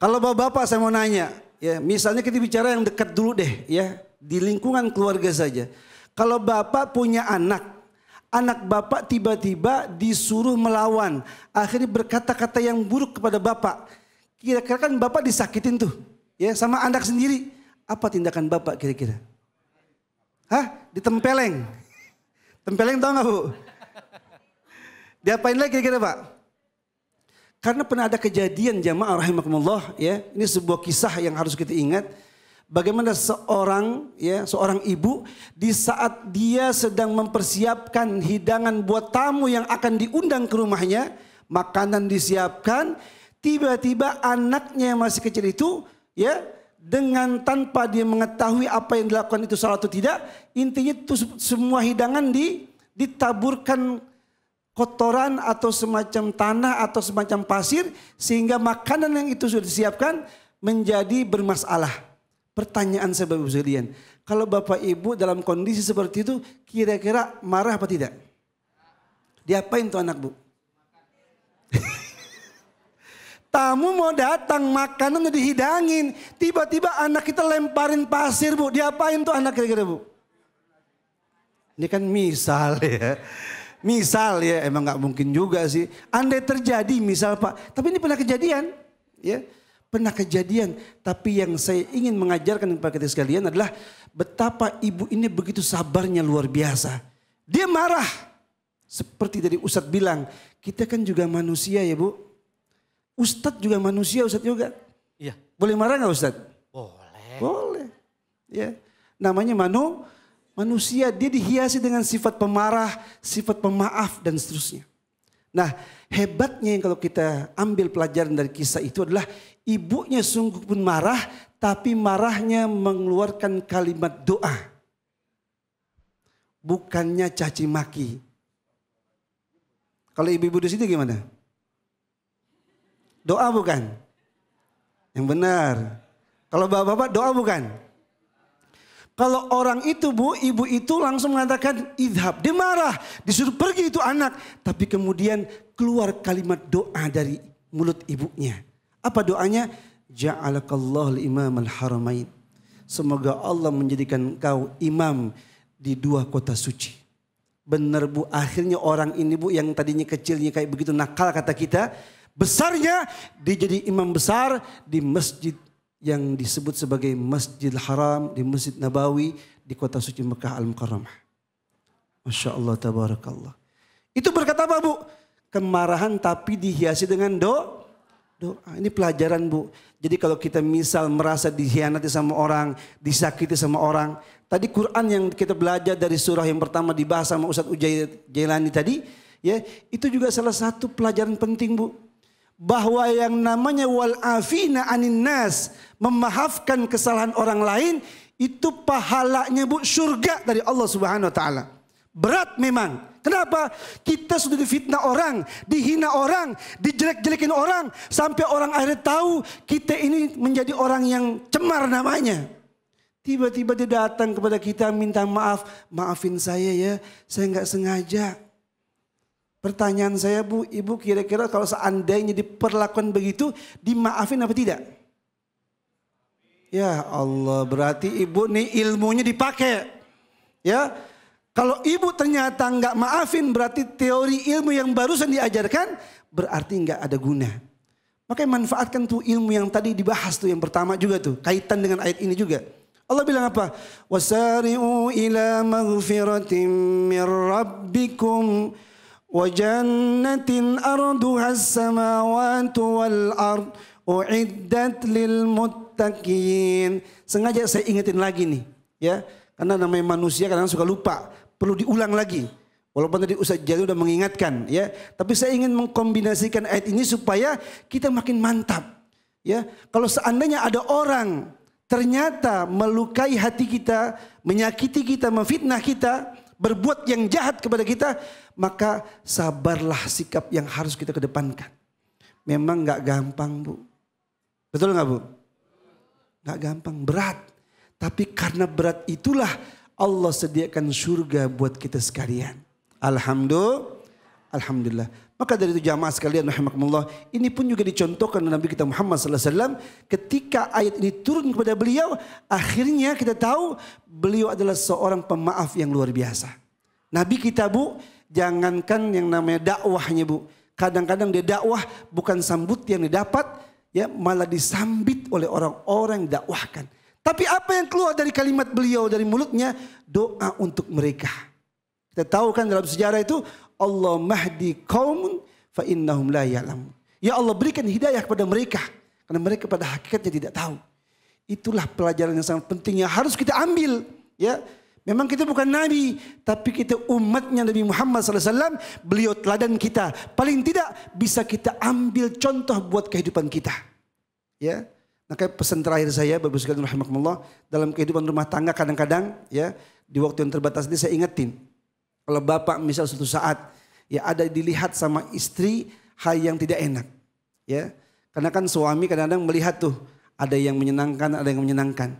Kalau bapak-bapak saya mau nanya, ya misalnya kita bicara yang dekat dulu deh ya, di lingkungan keluarga saja. Kalau bapak punya anak, anak bapak tiba-tiba disuruh melawan. Akhirnya berkata-kata yang buruk kepada bapak. Kira-kira kan bapak disakitin tuh. Ya, sama anak sendiri. Apa tindakan bapak kira-kira? Hah? Ditempeleng. Tempeleng tau gak bu? Diapain lagi kira-kira pak? Karena pernah ada kejadian jamaah rahimahumullah ya. Ini sebuah kisah yang harus kita ingat Bagaimana seorang ya, seorang ibu di saat dia sedang mempersiapkan hidangan buat tamu yang akan diundang ke rumahnya, makanan disiapkan, tiba-tiba anaknya yang masih kecil itu ya dengan tanpa dia mengetahui apa yang dilakukan itu salah atau tidak, intinya itu semua hidangan di ditaburkan kotoran atau semacam tanah atau semacam pasir sehingga makanan yang itu sudah disiapkan menjadi bermasalah. Pertanyaan saya Bapak Ibu sekalian, kalau Bapak Ibu dalam kondisi seperti itu kira-kira marah apa tidak? Diapain tuh anak Bu? Tamu mau datang makanan udah dihidangin. Tiba-tiba anak kita lemparin pasir bu. Diapain tuh anak kira-kira bu? Ini kan misal ya. Misal ya emang gak mungkin juga sih. Andai terjadi misal pak. Tapi ini pernah kejadian. Ya pernah kejadian. Tapi yang saya ingin mengajarkan kepada kita sekalian adalah betapa ibu ini begitu sabarnya luar biasa. Dia marah. Seperti tadi Ustadz bilang, kita kan juga manusia ya Bu. Ustadz juga manusia, Ustadz juga. Iya. Boleh marah gak Ustadz? Boleh. Boleh. Ya. Namanya manu, manusia dia dihiasi dengan sifat pemarah, sifat pemaaf dan seterusnya. Nah hebatnya yang kalau kita ambil pelajaran dari kisah itu adalah Ibunya sungguh pun marah, tapi marahnya mengeluarkan kalimat doa. Bukannya caci maki. Kalau ibu-ibu di situ gimana? Doa bukan? Yang benar. Kalau bapak-bapak doa bukan? Kalau orang itu bu, ibu itu langsung mengatakan idhab. Dia marah, disuruh pergi itu anak. Tapi kemudian keluar kalimat doa dari mulut ibunya. Apa doanya? Ja'alakallahu imam al-haramain. Semoga Allah menjadikan kau imam di dua kota suci. Benar bu, akhirnya orang ini bu yang tadinya kecilnya kayak begitu nakal kata kita. Besarnya dia jadi imam besar di masjid yang disebut sebagai masjid Haram di Masjid Nabawi di kota suci Mekah Al-Mukarramah. Masya Allah, tabarakallah. Itu berkata apa bu? Kemarahan tapi dihiasi dengan doa doa. Ini pelajaran Bu. Jadi kalau kita misal merasa dikhianati sama orang, disakiti sama orang. Tadi Quran yang kita belajar dari surah yang pertama dibahas sama Ustadz Ujai Jailani tadi. ya Itu juga salah satu pelajaran penting Bu. Bahwa yang namanya wal afina anin nas. Memaafkan kesalahan orang lain. Itu pahalanya Bu surga dari Allah subhanahu wa ta'ala. Berat memang. Kenapa? Kita sudah difitnah orang, dihina orang, dijelek-jelekin orang. Sampai orang akhirnya tahu kita ini menjadi orang yang cemar namanya. Tiba-tiba dia datang kepada kita minta maaf. Maafin saya ya, saya nggak sengaja. Pertanyaan saya bu, ibu kira-kira kalau seandainya diperlakukan begitu, dimaafin apa tidak? Ya Allah, berarti ibu nih ilmunya dipakai. Ya, kalau ibu ternyata nggak maafin berarti teori ilmu yang barusan diajarkan berarti nggak ada guna. Makanya manfaatkan tuh ilmu yang tadi dibahas tuh yang pertama juga tuh kaitan dengan ayat ini juga. Allah bilang apa? Wasari'u ila maghfiratin min rabbikum wa jannatin arduha as-samawati wal ard uiddat lil muttaqin. Sengaja saya ingetin lagi nih, ya. Karena namanya manusia kadang suka lupa perlu diulang lagi. Walaupun tadi Ustaz Jalil sudah mengingatkan ya, tapi saya ingin mengkombinasikan ayat ini supaya kita makin mantap. Ya, kalau seandainya ada orang ternyata melukai hati kita, menyakiti kita, memfitnah kita, berbuat yang jahat kepada kita, maka sabarlah sikap yang harus kita kedepankan. Memang nggak gampang bu, betul nggak bu? Nggak gampang, berat. Tapi karena berat itulah Allah sediakan surga buat kita sekalian. Alhamdulillah. Alhamdulillah. Maka dari itu jamaah sekalian rahimakumullah, ini pun juga dicontohkan oleh Nabi kita Muhammad sallallahu alaihi wasallam ketika ayat ini turun kepada beliau, akhirnya kita tahu beliau adalah seorang pemaaf yang luar biasa. Nabi kita Bu, jangankan yang namanya dakwahnya Bu, kadang-kadang dia dakwah bukan sambut yang didapat, ya malah disambit oleh orang-orang dakwahkan. Tapi apa yang keluar dari kalimat beliau dari mulutnya? Doa untuk mereka. Kita tahu kan dalam sejarah itu Allah mahdi kaumun fa innahum la ya'lam. Ya Allah berikan hidayah kepada mereka karena mereka pada hakikatnya tidak tahu. Itulah pelajaran yang sangat penting yang harus kita ambil, ya. Memang kita bukan nabi, tapi kita umatnya Nabi Muhammad SAW. Beliau teladan kita. Paling tidak bisa kita ambil contoh buat kehidupan kita. Ya, maka nah, pesan terakhir saya Bapak sekalian rahimakumullah dalam kehidupan rumah tangga kadang-kadang ya di waktu yang terbatas ini saya ingetin. Kalau Bapak misal suatu saat ya ada dilihat sama istri hal yang tidak enak ya. Karena kan suami kadang-kadang melihat tuh ada yang menyenangkan, ada yang menyenangkan.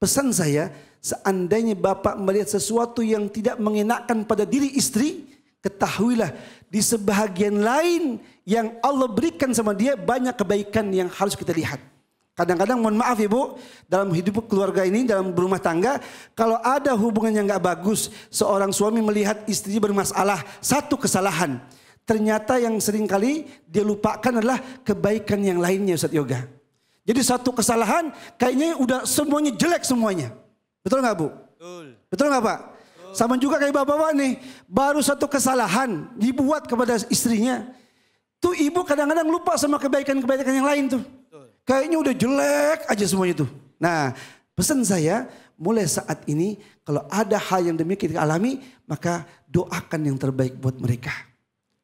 Pesan saya seandainya Bapak melihat sesuatu yang tidak mengenakkan pada diri istri, ketahuilah di sebahagian lain yang Allah berikan sama dia banyak kebaikan yang harus kita lihat. Kadang-kadang mohon maaf ibu, dalam hidup keluarga ini, dalam berumah tangga, kalau ada hubungan yang gak bagus, seorang suami melihat istrinya bermasalah, satu kesalahan. Ternyata yang sering kali dia lupakan adalah kebaikan yang lainnya Ustaz Yoga. Jadi satu kesalahan kayaknya udah semuanya jelek semuanya. Betul gak bu? Betul. Betul gak pak? Betul. Sama juga kayak bapak-bapak nih, baru satu kesalahan dibuat kepada istrinya. Tuh ibu kadang-kadang lupa sama kebaikan-kebaikan yang lain tuh. Kayaknya udah jelek aja semuanya itu. Nah pesan saya mulai saat ini kalau ada hal yang demikian kita alami maka doakan yang terbaik buat mereka.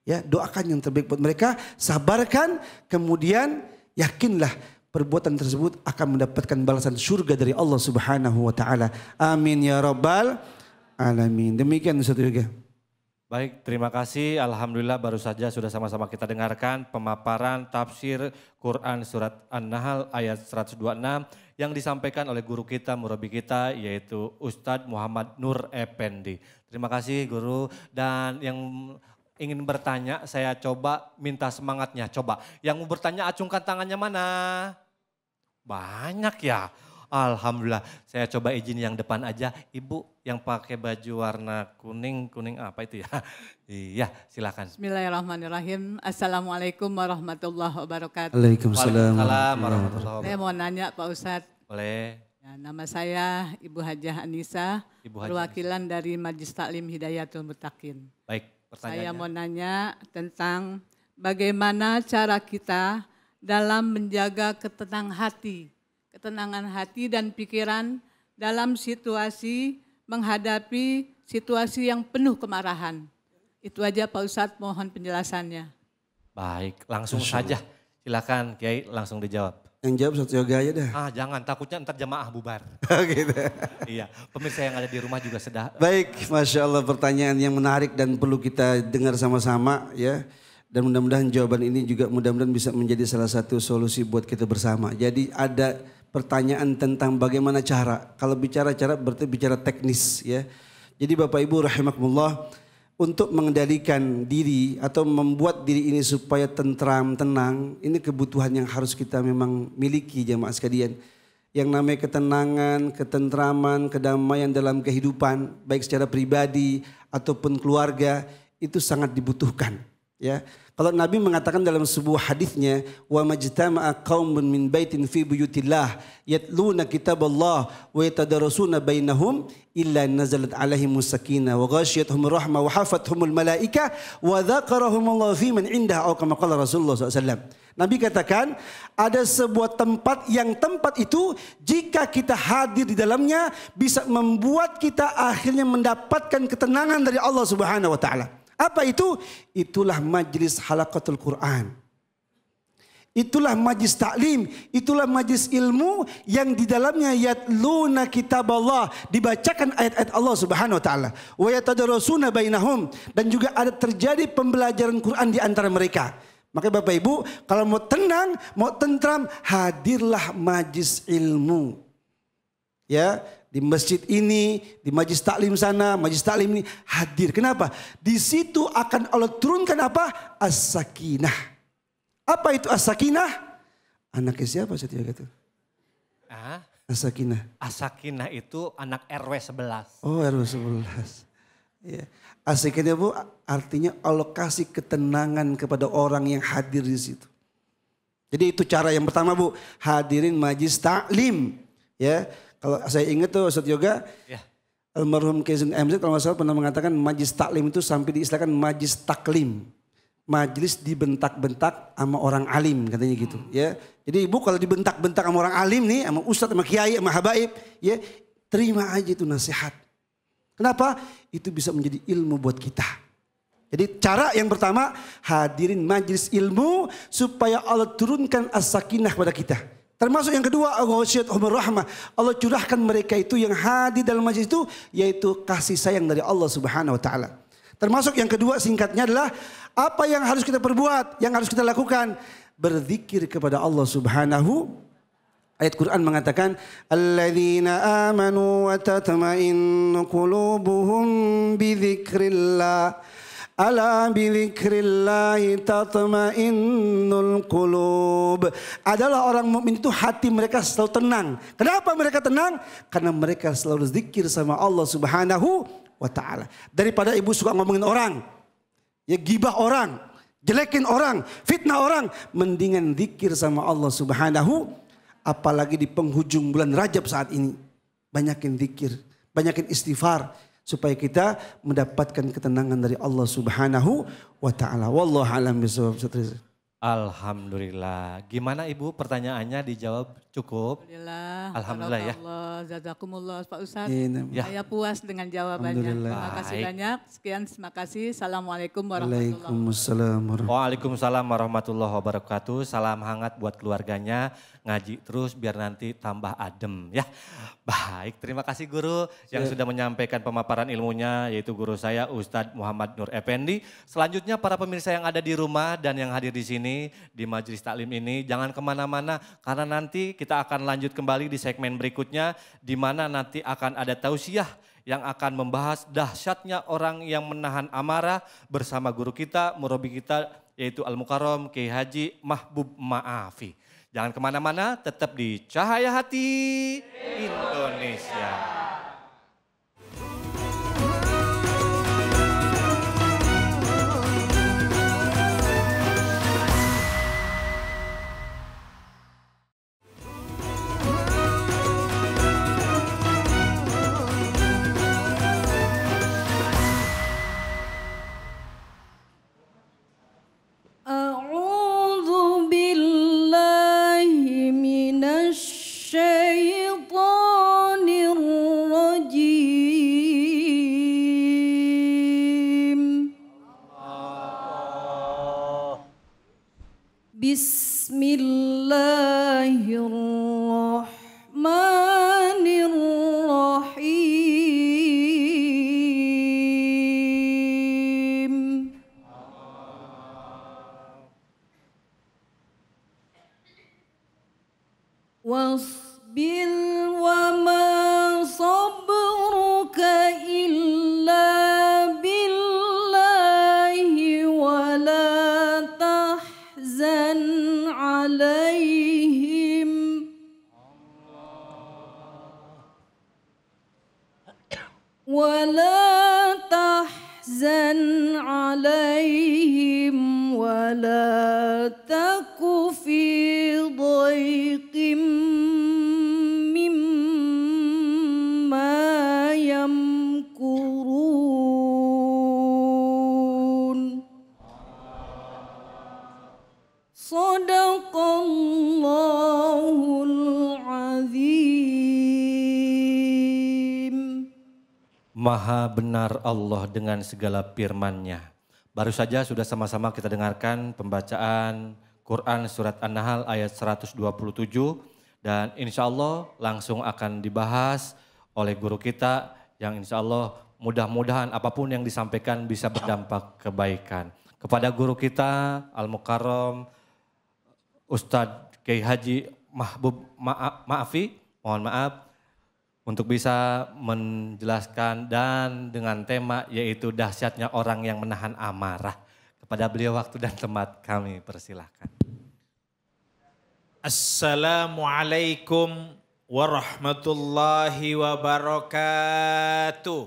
Ya doakan yang terbaik buat mereka, sabarkan kemudian yakinlah perbuatan tersebut akan mendapatkan balasan surga dari Allah Subhanahu wa taala. Amin ya rabbal alamin. Demikian satu juga. Baik, terima kasih. Alhamdulillah baru saja sudah sama-sama kita dengarkan pemaparan tafsir Quran Surat An-Nahl ayat 126 yang disampaikan oleh guru kita, murabi kita yaitu Ustadz Muhammad Nur Effendi. Terima kasih guru dan yang ingin bertanya saya coba minta semangatnya coba. Yang mau bertanya acungkan tangannya mana? Banyak ya. Alhamdulillah. Saya coba izin yang depan aja. Ibu yang pakai baju warna kuning, kuning apa itu ya? iya, silakan. Bismillahirrahmanirrahim. Assalamualaikum warahmatullahi wabarakatuh. Waalaikumsalam. Waalaikumsalam warahmatullahi wabarakatuh. Saya mau nanya Pak Ustadz. Boleh. Ya, nama saya Ibu Hajah Anissa, Ibu Hajah. perwakilan dari Majlis Taklim Hidayatul Mutakin. Baik, pertanyaannya. Saya ya. mau nanya tentang bagaimana cara kita dalam menjaga ketenang hati ketenangan hati dan pikiran dalam situasi menghadapi situasi yang penuh kemarahan. Itu aja Pak Ustadz mohon penjelasannya. Baik, langsung Masyur. saja. Silakan Kiai langsung dijawab. Yang jawab satu yoga aja dah. Ah jangan, takutnya ntar jamaah bubar. Oh, gitu. iya, pemirsa yang ada di rumah juga sedah Baik, Masya Allah pertanyaan yang menarik dan perlu kita dengar sama-sama ya. Dan mudah-mudahan jawaban ini juga mudah-mudahan bisa menjadi salah satu solusi buat kita bersama. Jadi ada pertanyaan tentang bagaimana cara. Kalau bicara cara berarti bicara teknis ya. Jadi Bapak Ibu rahimakumullah untuk mengendalikan diri atau membuat diri ini supaya tentram, tenang, ini kebutuhan yang harus kita memang miliki jemaah sekalian. Yang namanya ketenangan, ketentraman, kedamaian dalam kehidupan, baik secara pribadi ataupun keluarga, itu sangat dibutuhkan. Ya, kalau Nabi mengatakan dalam sebuah hadisnya, "Wa majtama'a qaumun min baitin fi buyutillah yatluna kitaballah wa tadarusuna bainahum illa nazalat alaihim musakina wa ghashiyatuhum rahmah wa hafathumul malaika wa dzakarahumullahu fi man indah" atau kama qala Rasulullah SAW. Nabi katakan, ada sebuah tempat yang tempat itu jika kita hadir di dalamnya bisa membuat kita akhirnya mendapatkan ketenangan dari Allah Subhanahu wa taala. Apa itu? Itulah majlis halakatul Quran. Itulah majlis taklim, itulah majlis ilmu yang di dalamnya yatluna kitab Allah, dibacakan ayat-ayat Allah Subhanahu wa taala, wa yatadarasuna bainahum dan juga ada terjadi pembelajaran Quran di antara mereka. Maka Bapak Ibu, kalau mau tenang, mau tentram, hadirlah majlis ilmu. Ya, di masjid ini, di majlis taklim sana, majlis taklim ini hadir. Kenapa? Di situ akan Allah turunkan apa? As-sakinah. Apa itu as-sakinah? Anaknya siapa Setia itu? Ah? As-sakinah. As-sakinah itu anak RW 11. Oh RW 11. Ya. As-sakinah bu artinya Allah kasih ketenangan kepada orang yang hadir di situ. Jadi itu cara yang pertama bu, hadirin majlis taklim. Ya, kalau saya ingat tuh Ustaz Yoga, ya. almarhum Kezun MZ kalau masalah pernah mengatakan majlis taklim itu sampai diistilahkan majlis taklim. Majlis dibentak-bentak sama orang alim katanya gitu hmm. ya. Jadi ibu kalau dibentak-bentak sama orang alim nih, sama ustadz, sama kiai, sama habaib ya terima aja itu nasihat. Kenapa? Itu bisa menjadi ilmu buat kita. Jadi cara yang pertama hadirin majlis ilmu supaya Allah turunkan as-sakinah kepada kita. Termasuk yang kedua, rahmah. Allah curahkan mereka itu yang hadir dalam majlis itu yaitu kasih sayang dari Allah Subhanahu wa taala. Termasuk yang kedua singkatnya adalah apa yang harus kita perbuat, yang harus kita lakukan? Berzikir kepada Allah Subhanahu Ayat Quran mengatakan alladzina amanu wa tatma'innu qulubuhum bi dzikrillah Ala bidzikrillahi tatma'innul qulub. Adalah orang mukmin itu hati mereka selalu tenang. Kenapa mereka tenang? Karena mereka selalu zikir sama Allah Subhanahu wa taala. Daripada ibu suka ngomongin orang, ya gibah orang, jelekin orang, fitnah orang, mendingan zikir sama Allah Subhanahu apalagi di penghujung bulan Rajab saat ini. Banyakin zikir, banyakin istighfar, supaya kita mendapatkan ketenangan dari Allah Subhanahu wa taala. Wallahu alam bisawab. Alhamdulillah. Gimana Ibu pertanyaannya dijawab cukup? Alhamdulillah. Alhamdulillah ya. Allah, jazakumullah Pak Ustaz. Iya, ya. Saya puas dengan jawabannya. Terima kasih Baik. banyak. Sekian terima kasih. Assalamualaikum warahmatullahi wabarakatuh. Waalaikumsalam warahmatullahi wabarakatuh. Salam hangat buat keluarganya ngaji terus biar nanti tambah adem ya. Baik, terima kasih guru yang sudah menyampaikan pemaparan ilmunya yaitu guru saya Ustadz Muhammad Nur Effendi. Selanjutnya para pemirsa yang ada di rumah dan yang hadir di sini di majelis taklim ini jangan kemana-mana karena nanti kita akan lanjut kembali di segmen berikutnya di mana nanti akan ada tausiah yang akan membahas dahsyatnya orang yang menahan amarah bersama guru kita, murabi kita yaitu Al Mukarram Kiai Haji Mahbub Maafi. Jangan kemana-mana, tetap di Cahaya Hati Indonesia. Indonesia. Bismillahirrahmanirrahim. benar Allah dengan segala firman-Nya. Baru saja sudah sama-sama kita dengarkan pembacaan Quran Surat An-Nahl ayat 127 dan insya Allah langsung akan dibahas oleh guru kita yang insya Allah mudah-mudahan apapun yang disampaikan bisa berdampak kebaikan. Kepada guru kita Al-Mukarram Ustadz K. Haji Mahbub Maafi, mohon maaf untuk bisa menjelaskan dan dengan tema yaitu dahsyatnya orang yang menahan amarah. Kepada beliau waktu dan tempat kami persilahkan. Assalamualaikum warahmatullahi wabarakatuh.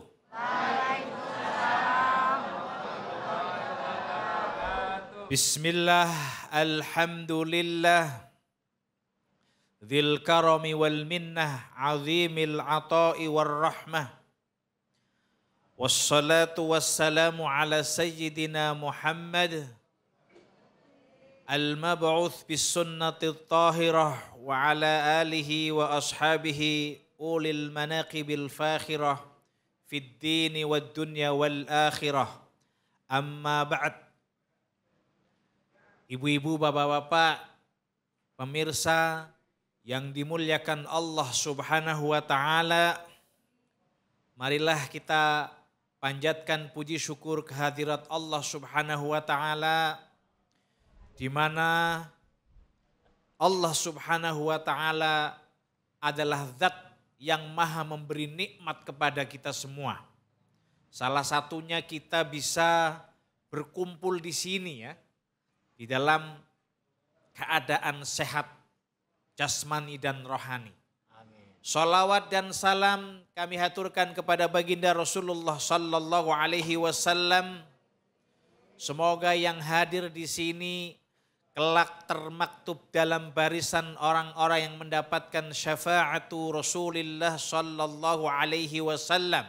Bismillah, alhamdulillah. ذي الكرم والمنة عظيم azimil والرحمة والصلاة والسلام على سيدنا محمد المبعوث بالسنة الطاهرة وعلى آله وأصحابه أولي المناقب الفاخرة في الدين والدنيا والآخرة أما بعد Ibu-ibu, bapak-bapak, pemirsa yang dimuliakan Allah Subhanahu wa taala. Marilah kita panjatkan puji syukur kehadirat Allah Subhanahu wa taala di mana Allah Subhanahu wa taala adalah zat yang maha memberi nikmat kepada kita semua. Salah satunya kita bisa berkumpul di sini ya di dalam keadaan sehat jasmani dan rohani. Salawat dan salam kami haturkan kepada baginda Rasulullah sallallahu alaihi wasallam. Semoga yang hadir di sini kelak termaktub dalam barisan orang-orang yang mendapatkan syafaat Rasulullah sallallahu alaihi wasallam.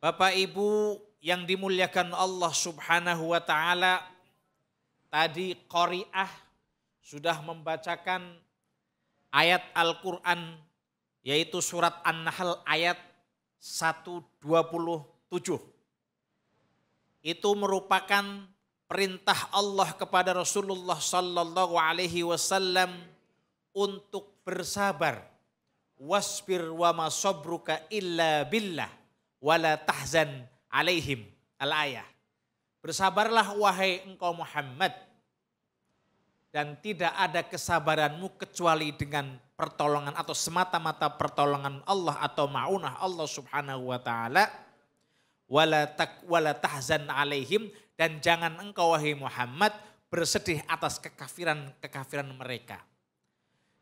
Bapak Ibu yang dimuliakan Allah Subhanahu wa taala, tadi qariah sudah membacakan ayat Al-Quran yaitu surat An-Nahl ayat 127. Itu merupakan perintah Allah kepada Rasulullah sallallahu alaihi wasallam untuk bersabar. Wasbir wa ma sobruka illa billah wala tahzan alaihim. Al-ayah. Bersabarlah wahai engkau Muhammad dan tidak ada kesabaranmu kecuali dengan pertolongan atau semata-mata pertolongan Allah atau maunah Allah Subhanahu wa taala wala tak wala tahzan alaihim dan jangan engkau wahai Muhammad bersedih atas kekafiran-kekafiran mereka.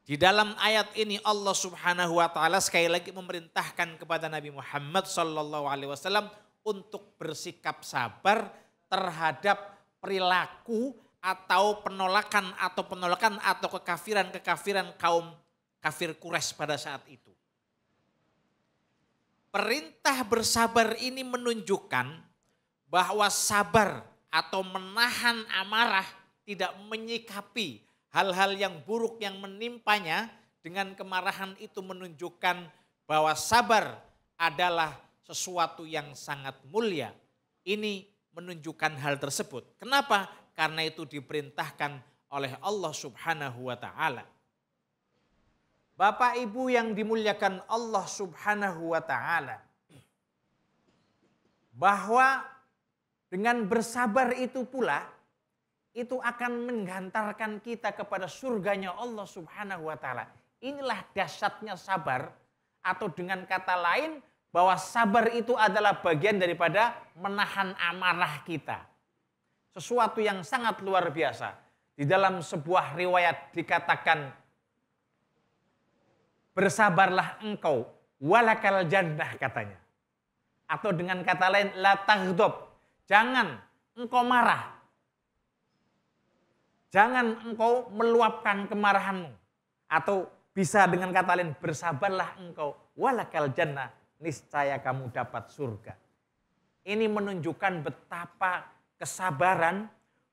Di dalam ayat ini Allah Subhanahu wa taala sekali lagi memerintahkan kepada Nabi Muhammad sallallahu alaihi wasallam untuk bersikap sabar terhadap perilaku atau penolakan atau penolakan atau kekafiran-kekafiran kaum kafir kures pada saat itu. Perintah bersabar ini menunjukkan bahwa sabar atau menahan amarah tidak menyikapi hal-hal yang buruk yang menimpanya dengan kemarahan itu menunjukkan bahwa sabar adalah sesuatu yang sangat mulia. Ini menunjukkan hal tersebut. Kenapa? karena itu diperintahkan oleh Allah Subhanahu wa taala. Bapak Ibu yang dimuliakan Allah Subhanahu wa taala. Bahwa dengan bersabar itu pula itu akan menggantarkan kita kepada surganya Allah Subhanahu wa taala. Inilah dasarnya sabar atau dengan kata lain bahwa sabar itu adalah bagian daripada menahan amarah kita sesuatu yang sangat luar biasa. Di dalam sebuah riwayat dikatakan, bersabarlah engkau, walakal jannah katanya. Atau dengan kata lain, la taghdob. Jangan engkau marah. Jangan engkau meluapkan kemarahanmu. Atau bisa dengan kata lain, bersabarlah engkau, walakal jannah, niscaya kamu dapat surga. Ini menunjukkan betapa kesabaran,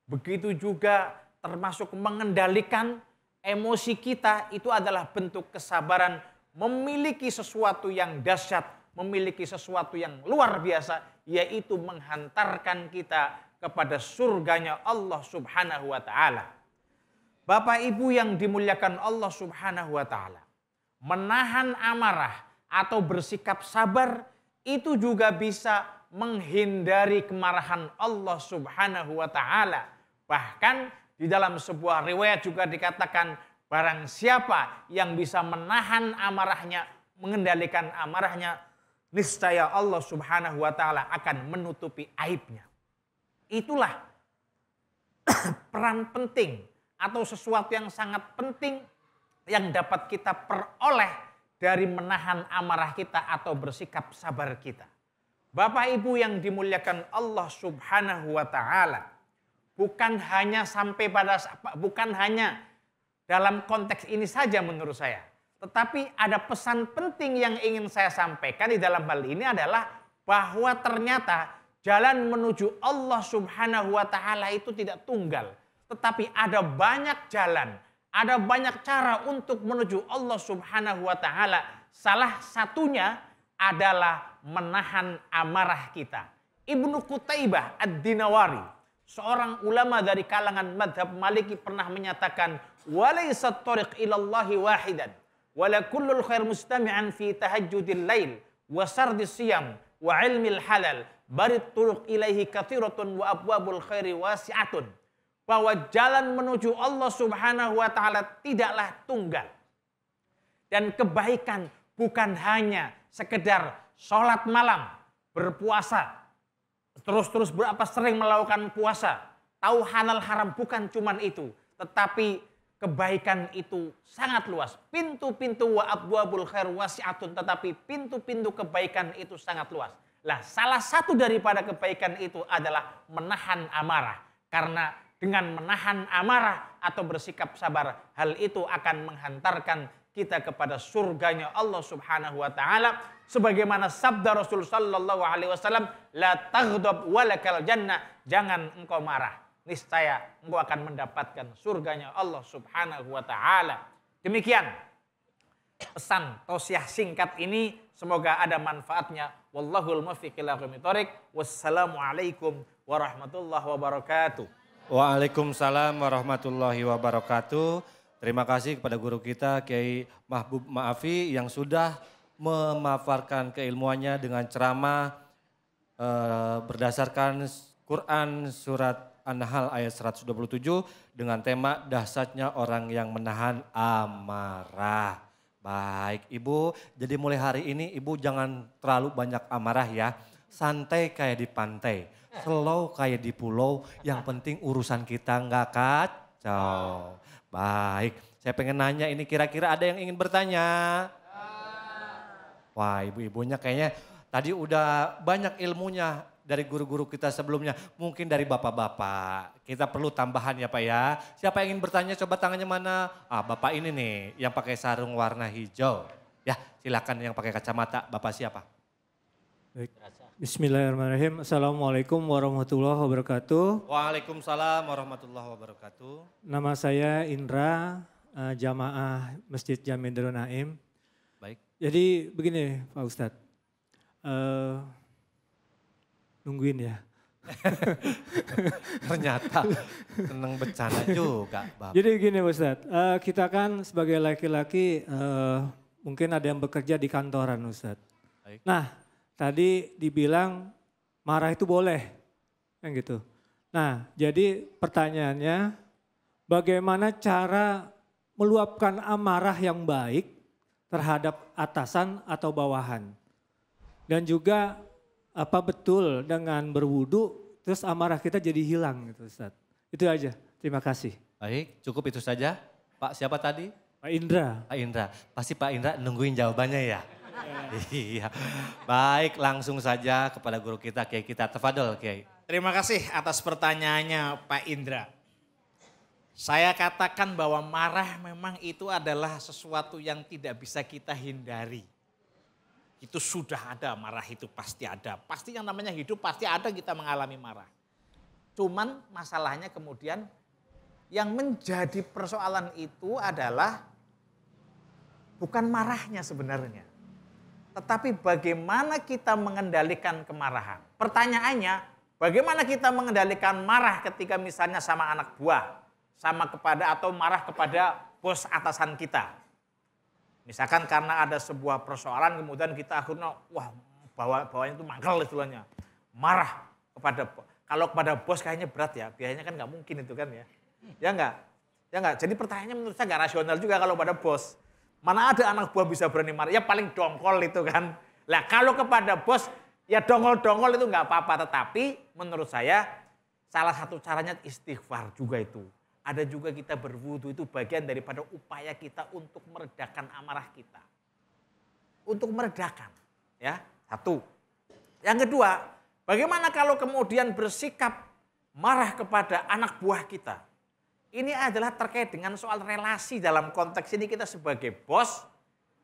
begitu juga termasuk mengendalikan emosi kita itu adalah bentuk kesabaran memiliki sesuatu yang dahsyat, memiliki sesuatu yang luar biasa yaitu menghantarkan kita kepada surganya Allah Subhanahu wa taala. Bapak Ibu yang dimuliakan Allah Subhanahu wa taala. Menahan amarah atau bersikap sabar itu juga bisa menghindari kemarahan Allah Subhanahu wa taala. Bahkan di dalam sebuah riwayat juga dikatakan barang siapa yang bisa menahan amarahnya, mengendalikan amarahnya, niscaya Allah Subhanahu wa taala akan menutupi aibnya. Itulah peran penting atau sesuatu yang sangat penting yang dapat kita peroleh dari menahan amarah kita atau bersikap sabar kita. Bapak Ibu yang dimuliakan Allah Subhanahu wa taala bukan hanya sampai pada bukan hanya dalam konteks ini saja menurut saya. Tetapi ada pesan penting yang ingin saya sampaikan di dalam hal ini adalah bahwa ternyata jalan menuju Allah Subhanahu wa taala itu tidak tunggal, tetapi ada banyak jalan, ada banyak cara untuk menuju Allah Subhanahu wa taala. Salah satunya adalah menahan amarah kita. Ibnu Kutaibah Ad-Dinawari, seorang ulama dari kalangan madhab Maliki pernah menyatakan, walaysat tariq ilallahi wahidan, wala kullul khair mustami'an fi tahajjudil lail wa sardis siyam wa ilmil halal, barit turuk ilaihi kathiratun wa abwabul khairi wasi'atun." Bahwa jalan menuju Allah Subhanahu wa taala tidaklah tunggal. Dan kebaikan bukan hanya sekedar sholat malam, berpuasa, terus-terus berapa sering melakukan puasa, tahu halal haram bukan cuma itu, tetapi kebaikan itu sangat luas. Pintu-pintu wa'abwabul khair wasi'atun, tetapi pintu-pintu kebaikan itu sangat luas. Lah, salah satu daripada kebaikan itu adalah menahan amarah. Karena dengan menahan amarah atau bersikap sabar, hal itu akan menghantarkan kita kepada surganya Allah Subhanahu wa taala sebagaimana sabda Rasul sallallahu alaihi wasallam la taghdab walakal jannah jangan engkau marah niscaya engkau akan mendapatkan surganya Allah Subhanahu wa taala demikian pesan tausiah singkat ini semoga ada manfaatnya wallahul muwaffiq ila wassalamualaikum warahmatullahi wabarakatuh Waalaikumsalam warahmatullahi wabarakatuh Terima kasih kepada guru kita Kiai Mahbub Maafi yang sudah memaparkan keilmuannya dengan ceramah eh, berdasarkan Quran surat An-Nahl ayat 127 dengan tema dahsyatnya orang yang menahan amarah. Baik Ibu, jadi mulai hari ini Ibu jangan terlalu banyak amarah ya. Santai kayak di pantai, slow kayak di pulau, yang penting urusan kita nggak kacau. Baik, saya pengen nanya ini kira-kira ada yang ingin bertanya? Wah ibu-ibunya kayaknya tadi udah banyak ilmunya dari guru-guru kita sebelumnya. Mungkin dari bapak-bapak. Kita perlu tambahan ya Pak ya. Siapa yang ingin bertanya coba tangannya mana? Ah bapak ini nih yang pakai sarung warna hijau. Ya silakan yang pakai kacamata. Bapak siapa? Baik. Bismillahirrahmanirrahim. Assalamualaikum warahmatullahi wabarakatuh. Waalaikumsalam warahmatullahi wabarakatuh. Nama saya Indra, eh, jamaah Masjid Jamin Darun Naim. Baik. Jadi begini Pak Ustadz, uh, nungguin ya. Ternyata seneng bercanda juga. Bapak. Jadi begini, Pak Ustadz, uh, kita kan sebagai laki-laki uh, mungkin ada yang bekerja di kantoran Ustadz. Baik. Nah tadi dibilang marah itu boleh, kan gitu. Nah, jadi pertanyaannya, bagaimana cara meluapkan amarah yang baik terhadap atasan atau bawahan? Dan juga apa betul dengan berwudu terus amarah kita jadi hilang gitu Ustaz. Itu aja. Terima kasih. Baik, cukup itu saja. Pak siapa tadi? Pak Indra. Pak Indra. Pasti Pak Indra nungguin jawabannya ya. iya. Baik, langsung saja kepada guru kita Kiai kita. Tafadol Kiai. Terima kasih atas pertanyaannya Pak Indra. Saya katakan bahwa marah memang itu adalah sesuatu yang tidak bisa kita hindari. Itu sudah ada, marah itu pasti ada. Pasti yang namanya hidup pasti ada kita mengalami marah. Cuman masalahnya kemudian yang menjadi persoalan itu adalah bukan marahnya sebenarnya. Tetapi bagaimana kita mengendalikan kemarahan? Pertanyaannya, bagaimana kita mengendalikan marah ketika misalnya sama anak buah, sama kepada atau marah kepada bos atasan kita? Misalkan karena ada sebuah persoalan kemudian kita akhirnya wah bawa bawanya itu mangkel istilahnya. Marah kepada kalau kepada bos kayaknya berat ya, biayanya kan nggak mungkin itu kan ya. Ya enggak? Ya enggak? Jadi pertanyaannya menurut saya nggak rasional juga kalau pada bos. Mana ada anak buah bisa berani marah? Ya paling dongkol itu kan. Lah kalau kepada bos ya dongkol-dongkol itu nggak apa-apa. Tetapi menurut saya salah satu caranya istighfar juga itu. Ada juga kita berwudu itu bagian daripada upaya kita untuk meredakan amarah kita. Untuk meredakan. ya Satu. Yang kedua, bagaimana kalau kemudian bersikap marah kepada anak buah kita? Ini adalah terkait dengan soal relasi dalam konteks ini kita sebagai bos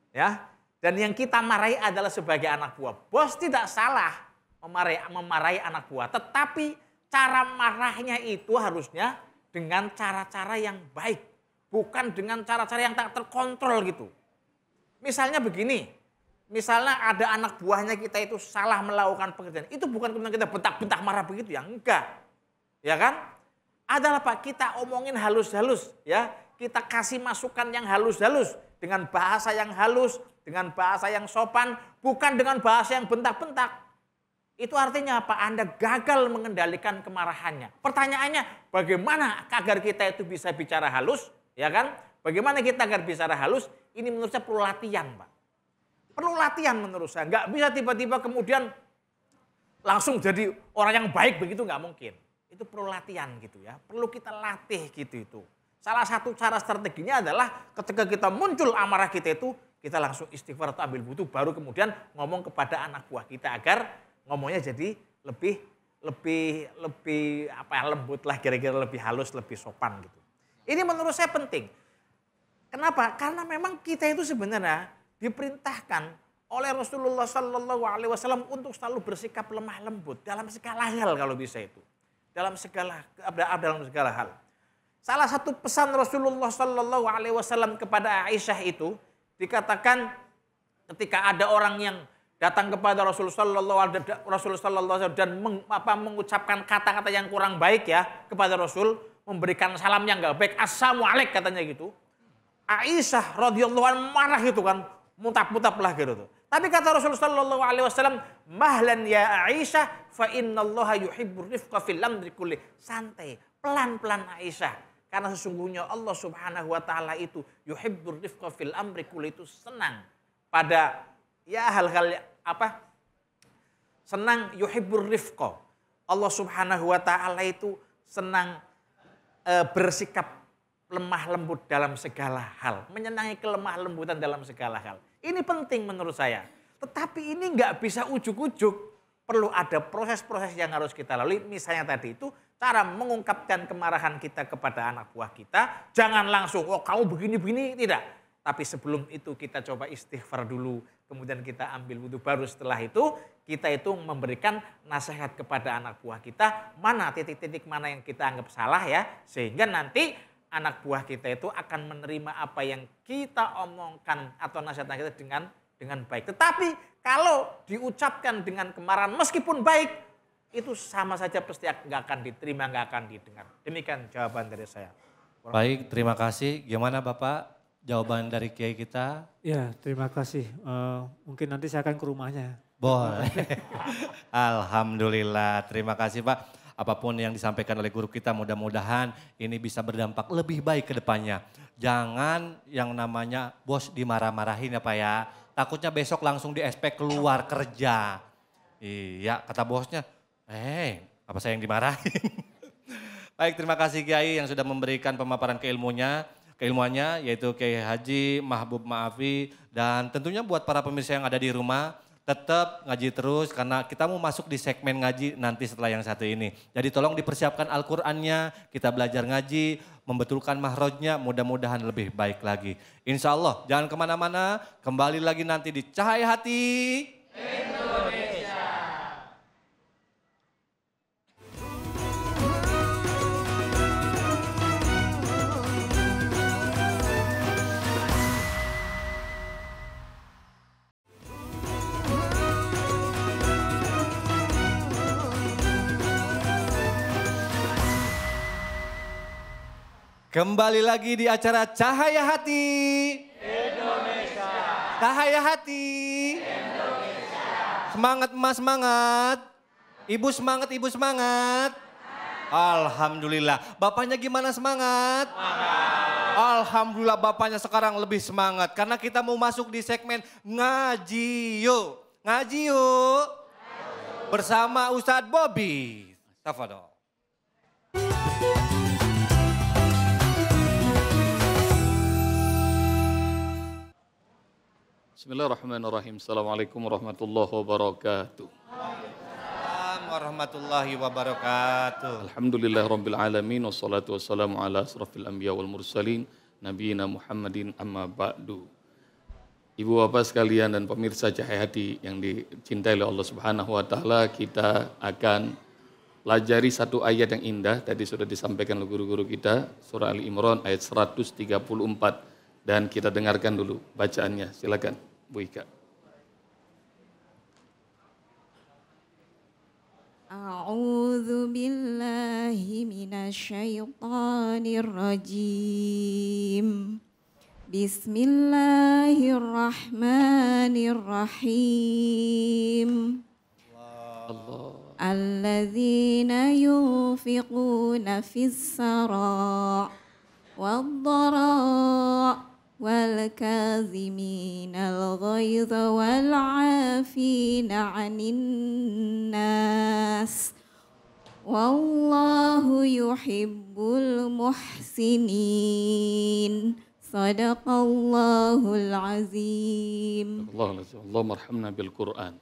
ya. Dan yang kita marahi adalah sebagai anak buah. Bos tidak salah memarahi, memarahi anak buah, tetapi cara marahnya itu harusnya dengan cara-cara yang baik, bukan dengan cara-cara yang tak terkontrol gitu. Misalnya begini, misalnya ada anak buahnya kita itu salah melakukan pekerjaan, itu bukan kemudian kita bentak-bentak marah begitu ya, enggak. Ya kan? adalah pak Kita omongin halus-halus ya. Kita kasih masukan yang halus-halus dengan bahasa yang halus, dengan bahasa yang sopan, bukan dengan bahasa yang bentak-bentak. Itu artinya apa? Anda gagal mengendalikan kemarahannya. Pertanyaannya, bagaimana agar kita itu bisa bicara halus, ya kan? Bagaimana kita agar bicara halus? Ini menurut saya perlu latihan, Pak. Perlu latihan menurut saya. Nggak bisa tiba-tiba kemudian langsung jadi orang yang baik begitu nggak mungkin. Itu perlu latihan gitu ya. Perlu kita latih gitu itu. Salah satu cara strateginya adalah ketika kita muncul amarah kita itu, kita langsung istighfar atau ambil butuh, baru kemudian ngomong kepada anak buah kita agar ngomongnya jadi lebih lebih lebih apa ya, lembut lah kira-kira lebih halus lebih sopan gitu. Ini menurut saya penting. Kenapa? Karena memang kita itu sebenarnya diperintahkan oleh Rasulullah Shallallahu Alaihi Wasallam untuk selalu bersikap lemah lembut dalam segala hal kalau bisa itu dalam segala dalam segala hal. Salah satu pesan Rasulullah Shallallahu Alaihi Wasallam kepada Aisyah itu dikatakan ketika ada orang yang datang kepada Rasul Shallallahu Alaihi dan meng, apa, mengucapkan kata-kata yang kurang baik ya kepada Rasul memberikan salam yang gak baik assalamualaikum katanya gitu Aisyah radhiyallahu anha marah gitu kan mutap-mutap lah gitu tuh. Tapi kata Rasulullah Shallallahu Alaihi Wasallam, mahlan ya Aisyah, fa innallaha yuhibbur rifqa fil amri kulli. Santai, pelan-pelan Aisyah. Karena sesungguhnya Allah Subhanahu wa taala itu yuhibbur rifqa fil amri kulli itu senang pada ya hal-hal apa? Senang yuhibbur rifqa. Allah Subhanahu wa taala itu senang e, bersikap lemah lembut dalam segala hal, menyenangi kelemah lembutan dalam segala hal. Ini penting menurut saya. Tetapi ini nggak bisa ujuk-ujuk. Perlu ada proses-proses yang harus kita lalui. Misalnya tadi itu cara mengungkapkan kemarahan kita kepada anak buah kita. Jangan langsung, oh kamu begini-begini. Tidak. Tapi sebelum itu kita coba istighfar dulu. Kemudian kita ambil wudhu baru setelah itu kita itu memberikan nasihat kepada anak buah kita. Mana titik-titik mana yang kita anggap salah ya. Sehingga nanti anak buah kita itu akan menerima apa yang kita omongkan atau nasihat kita dengan dengan baik. Tetapi kalau diucapkan dengan kemarahan meskipun baik itu sama saja pasti nggak akan diterima, nggak akan didengar. Demikian jawaban dari saya. Baik, terima kasih. Gimana Bapak jawaban dari Kiai kita? Ya, terima kasih. Uh, mungkin nanti saya akan ke rumahnya. Boleh. Alhamdulillah, terima kasih Pak apapun yang disampaikan oleh guru kita mudah-mudahan ini bisa berdampak lebih baik ke depannya. Jangan yang namanya bos dimarah-marahin ya Pak ya. Takutnya besok langsung di SP keluar kerja. Iya kata bosnya, eh apa saya yang dimarahin? Baik, terima kasih Kiai yang sudah memberikan pemaparan keilmunya, keilmuannya yaitu Kiai Haji Mahbub Maafi dan tentunya buat para pemirsa yang ada di rumah tetap ngaji terus karena kita mau masuk di segmen ngaji nanti setelah yang satu ini. Jadi tolong dipersiapkan Al-Qur'annya, kita belajar ngaji, membetulkan mahrojnya, mudah-mudahan lebih baik lagi. Insya Allah, jangan kemana-mana, kembali lagi nanti di Cahaya Hati. Indonesia. Kembali lagi di acara Cahaya Hati Indonesia. Cahaya Hati Indonesia. Semangat emas semangat. Ibu semangat, ibu semangat. Alhamdulillah. Bapaknya gimana semangat? semangat? Alhamdulillah bapaknya sekarang lebih semangat. Karena kita mau masuk di segmen ngaji yuk. Ngaji yuk. Bersama Ustadz Bobby. Tafadol. Bismillahirrahmanirrahim. Assalamualaikum warahmatullahi wabarakatuh. Waalaikumsalam warahmatullahi wabarakatuh. Alhamdulillah rabbil alamin wassalatu wassalamu ala asrafil anbiya wal mursalin nabiyina Muhammadin amma ba'du. Ibu bapak sekalian dan pemirsa cahaya hati yang dicintai oleh Allah Subhanahu wa taala, kita akan pelajari satu ayat yang indah tadi sudah disampaikan oleh guru-guru kita, surah Ali Imran ayat 134 dan kita dengarkan dulu bacaannya. Silakan. ويكا أعوذ بالله من الشيطان الرجيم بسم الله الرحمن الرحيم الله الذين يوفقون في السراء والضراء والكاظمين ghayz والعافين عن الناس والله يحب المحسنين صدق الله العظيم Allah marhamna bil Quran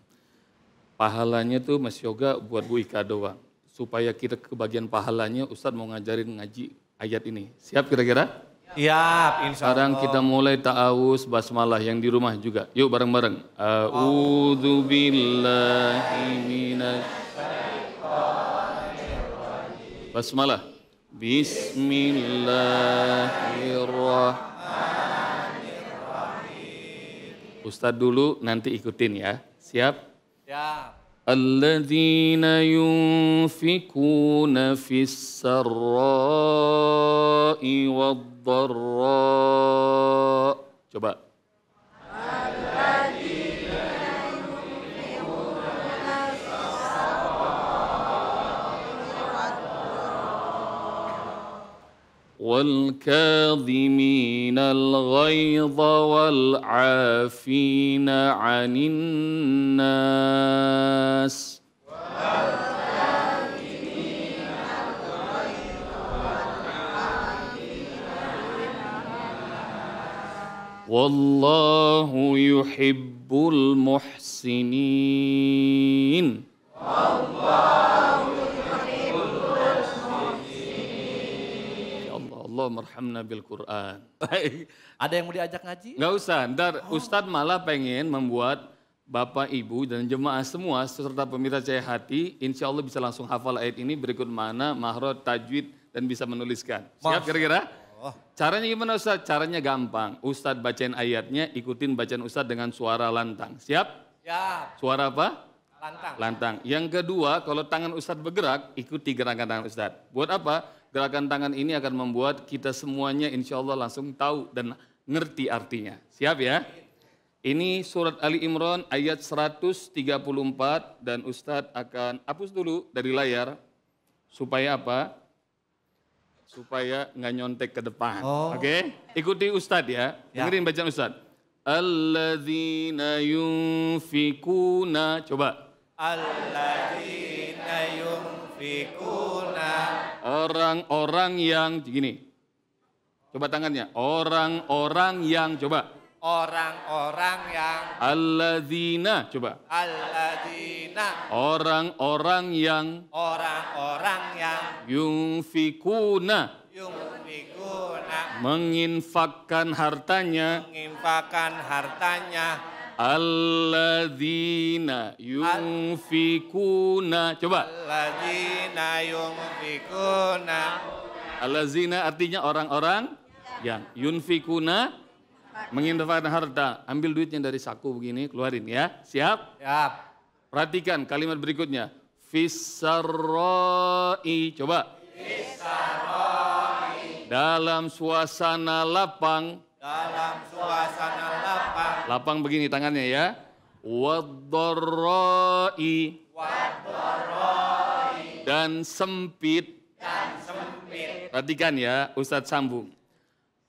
pahalanya tuh Mas Yoga buat Bu Ika doang supaya kita kebagian pahalanya Ustadz mau ngajarin ngaji ayat ini siap kira-kira Ya, insya Allah. Sekarang kita mulai ta'awuz basmalah yang di rumah juga. Yuk bareng-bareng. A'udzu billahi minasy Basmalah. Bismillahirrahmanirrahim. Ustadz dulu nanti ikutin ya. Siap? Siap. الذين ينفقون في السراء والضراء ضراء coba والكاظمين الغيظ والعافين عن الناس والعافين Wallahu yuhibbul muhsinin. Ya Allah, Allah marhamna Quran. Ada yang mau diajak ngaji? Enggak usah. Ntar oh. Ustadz malah pengen membuat Bapak, Ibu, dan jemaah semua serta pemirsa Cahaya Hati, insya Allah bisa langsung hafal ayat ini berikut mana, mahrod, tajwid, dan bisa menuliskan. Siap kira-kira? Caranya gimana ustadz? Caranya gampang. ustadz bacain ayatnya, ikutin bacaan ustadz dengan suara lantang. Siap? Siap. Suara apa? Lantang. Lantang. Yang kedua, kalau tangan ustadz bergerak, ikuti gerakan tangan ustadz. Buat apa? Gerakan tangan ini akan membuat kita semuanya insya Allah langsung tahu dan ngerti artinya. Siap ya? Ini surat Ali Imran ayat 134 dan Ustadz akan hapus dulu dari layar supaya apa? supaya nggak nyontek ke depan. Oh. Oke? Okay? Ikuti Ustadz ya. ya. Dengerin bacaan Ustadz. Alladzina yunfikuna. Coba. Alladzina yunfikuna. Orang-orang yang gini. Coba tangannya. Orang-orang yang coba orang-orang yang alladzina coba alladzina orang-orang yang orang-orang yang yunfikuna yunfikuna menginfakkan hartanya menginfakkan hartanya alladzina yunfikuna coba alladzina yunfikuna alladzina artinya orang-orang yang yunfikuna Menginfakkan harta. Ambil duitnya dari saku begini, keluarin ya. Siap? Siap. Perhatikan kalimat berikutnya. Fisarroi, Coba. Fisarroi. Dalam suasana lapang. Dalam suasana lapang. Lapang begini tangannya ya. Wadoroi. Wadoroi. Dan sempit. Dan sempit. Perhatikan ya, Ustadz sambung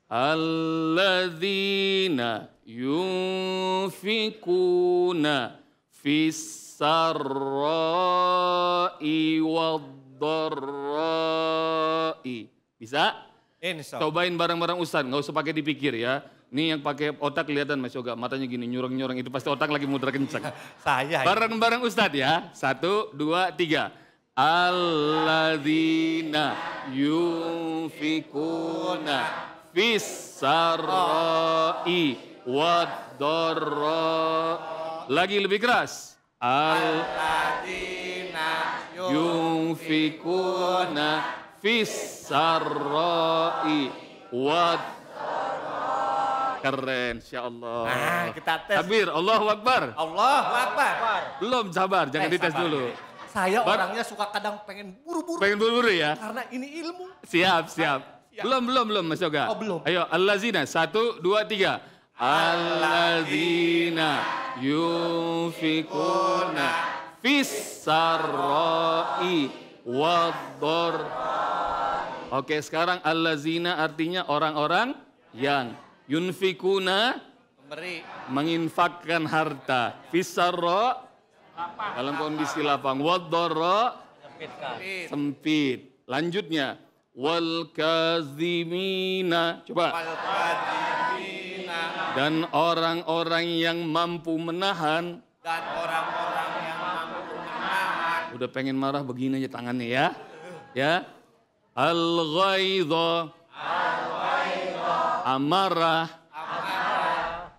alladzina yunfikuna fis-sarra'i wad-dharra'i. Bisa? Insya Cobain bareng-bareng Ustaz, nggak usah pakai dipikir ya. Ini yang pakai otak kelihatan Mas Yoga, matanya gini nyurang nyurang itu pasti otak lagi muter kenceng. Saya. Bareng-bareng Ustaz ya. Satu, dua, tiga. Alladzina yunfikuna fisarai oh. Waddorai Lagi lebih keras Al-Latina yunfikuna fisarai Keren, insya Allah. Nah, kita tes. takbir Allahu Akbar. Allahu Akbar. Belum, sabar, jangan eh, dites sabar. dulu. Saya orangnya suka kadang pengen buru-buru. Pengen buru-buru ya? Karena ini ilmu. Siap, siap. Ya. Belum, belum, belum Mas Yoga. Oh, belum. Ayo, allazina. Satu, dua, tiga. Allazina yunfikuna fissarra'i wadhar. Oke, sekarang allazina artinya orang-orang yang yunfikuna memberi menginfakkan harta fissarra dalam kondisi lapang sempit sempit. Lanjutnya wal kazimina coba dan orang-orang yang mampu menahan dan orang-orang yang mampu menahan udah pengen marah begini aja tangannya ya ya al ghaidha al ghaidha amarah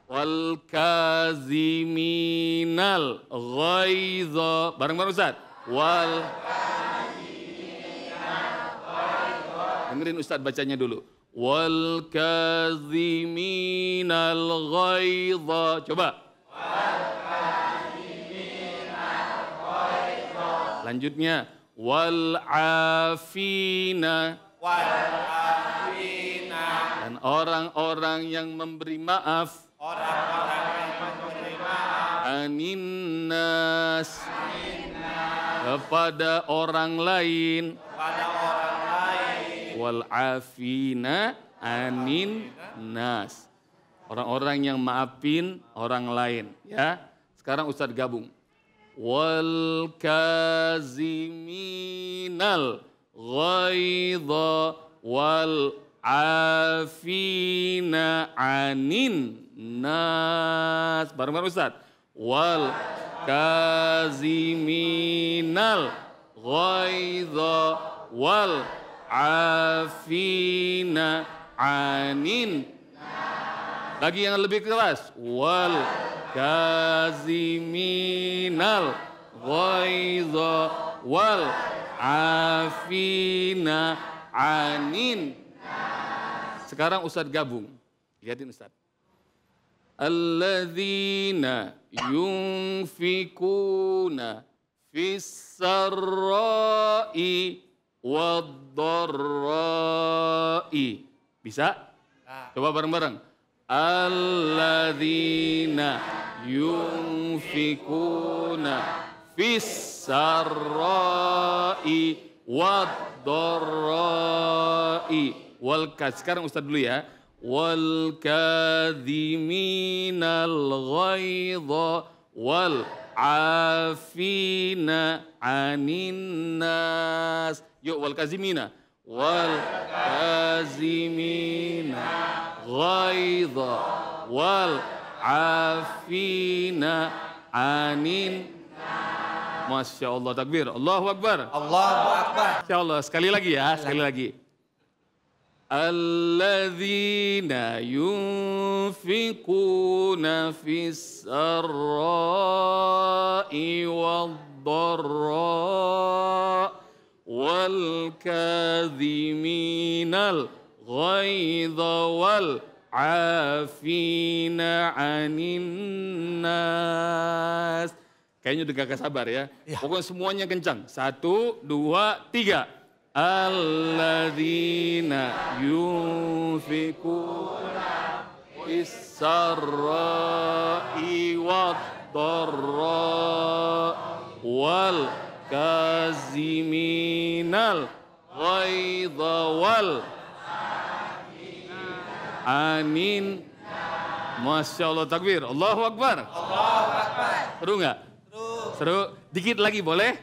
wal kaziminal ghaidha bareng-bareng Ustaz wal Dengerin Ustadz bacanya dulu. Wal kaziminal ghaidha. Coba. Wal kaziminal ghaidha. Lanjutnya. Wal afina. Wal afina. Dan orang-orang yang memberi maaf. Orang-orang yang memberi maaf. Aninnas. Aninnas. Kepada orang lain wal afina anin nas. Orang-orang yang maafin orang lain ya. Sekarang Ustadz gabung. Wal kaziminal ghaidha wal afina anin nas. Bareng-bareng Ustaz. Wal kaziminal ghaidha wal afina anin lagi yang lebih keras wal kaziminal ghaiza wal afina anin sekarang Ustaz gabung lihatin Ustaz alladzina yunfikuna fis sarra'i wadzarra'i. Bisa? Ah. Coba bareng-bareng. Alladzina yunfikuna fis sarra'i wadharra'i wal sekarang Ustaz dulu ya wal kadziminal ghaidha wal afina aninnas. والكاظمين والكاظمين غيظ والعافين عن Masya Allah, takbir. Allahu Akbar. Allahu Akbar. Masya Allah, sekali lagi ya, sekali lagi. Alladzina yunfikuna fis sarra'i wad-dharra'i wal kadhiminal ghaidha wal afina anin Kayaknya udah gak sabar ya. ya. Pokoknya semuanya kencang. Satu, dua, tiga. Alladzina yunfikuna isarra'i wa dharrai wal kaziminal ghaidawal anin Masya Allah takbir. Allahu Akbar. Allahu Akbar. Seru nggak? Seru. Seru. Dikit lagi boleh?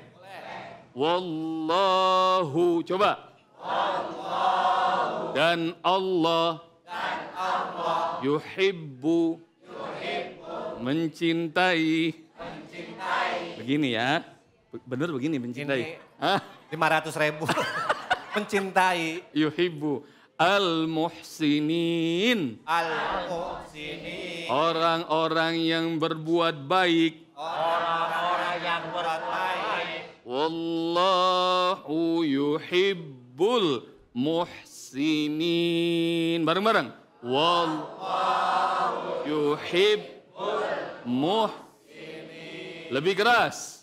Boleh. Wallahu coba. Wallahu. Dan Allah. Dan Allah. Yuhibbu. Yuhibbu. Mencintai. Mencintai. Begini ya. Bener begini mencintai. Lima ratus ribu. mencintai. Yuhibu. Al-muhsinin. Al-muhsinin. Orang-orang yang berbuat baik. Orang-orang yang berbuat baik. Wallahu yuhibbul muhsinin. Bareng-bareng. Wallahu yuhibbul muhsinin. Lebih keras.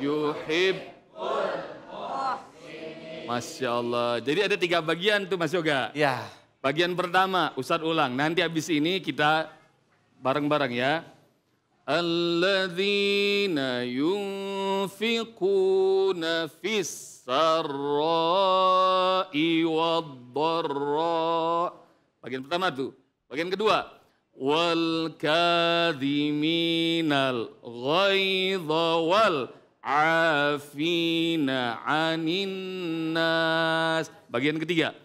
Yuhib. Masya Allah. Jadi ada tiga bagian tuh Mas Yoga. Ya. Bagian pertama, Ustadz ulang. Nanti habis ini kita bareng-bareng ya. Alladzina yunfiquna fis sarra'i Bagian pertama tuh. Bagian kedua, wal kadhiminal ghaidha wal afina anin nas. Bagian ketiga.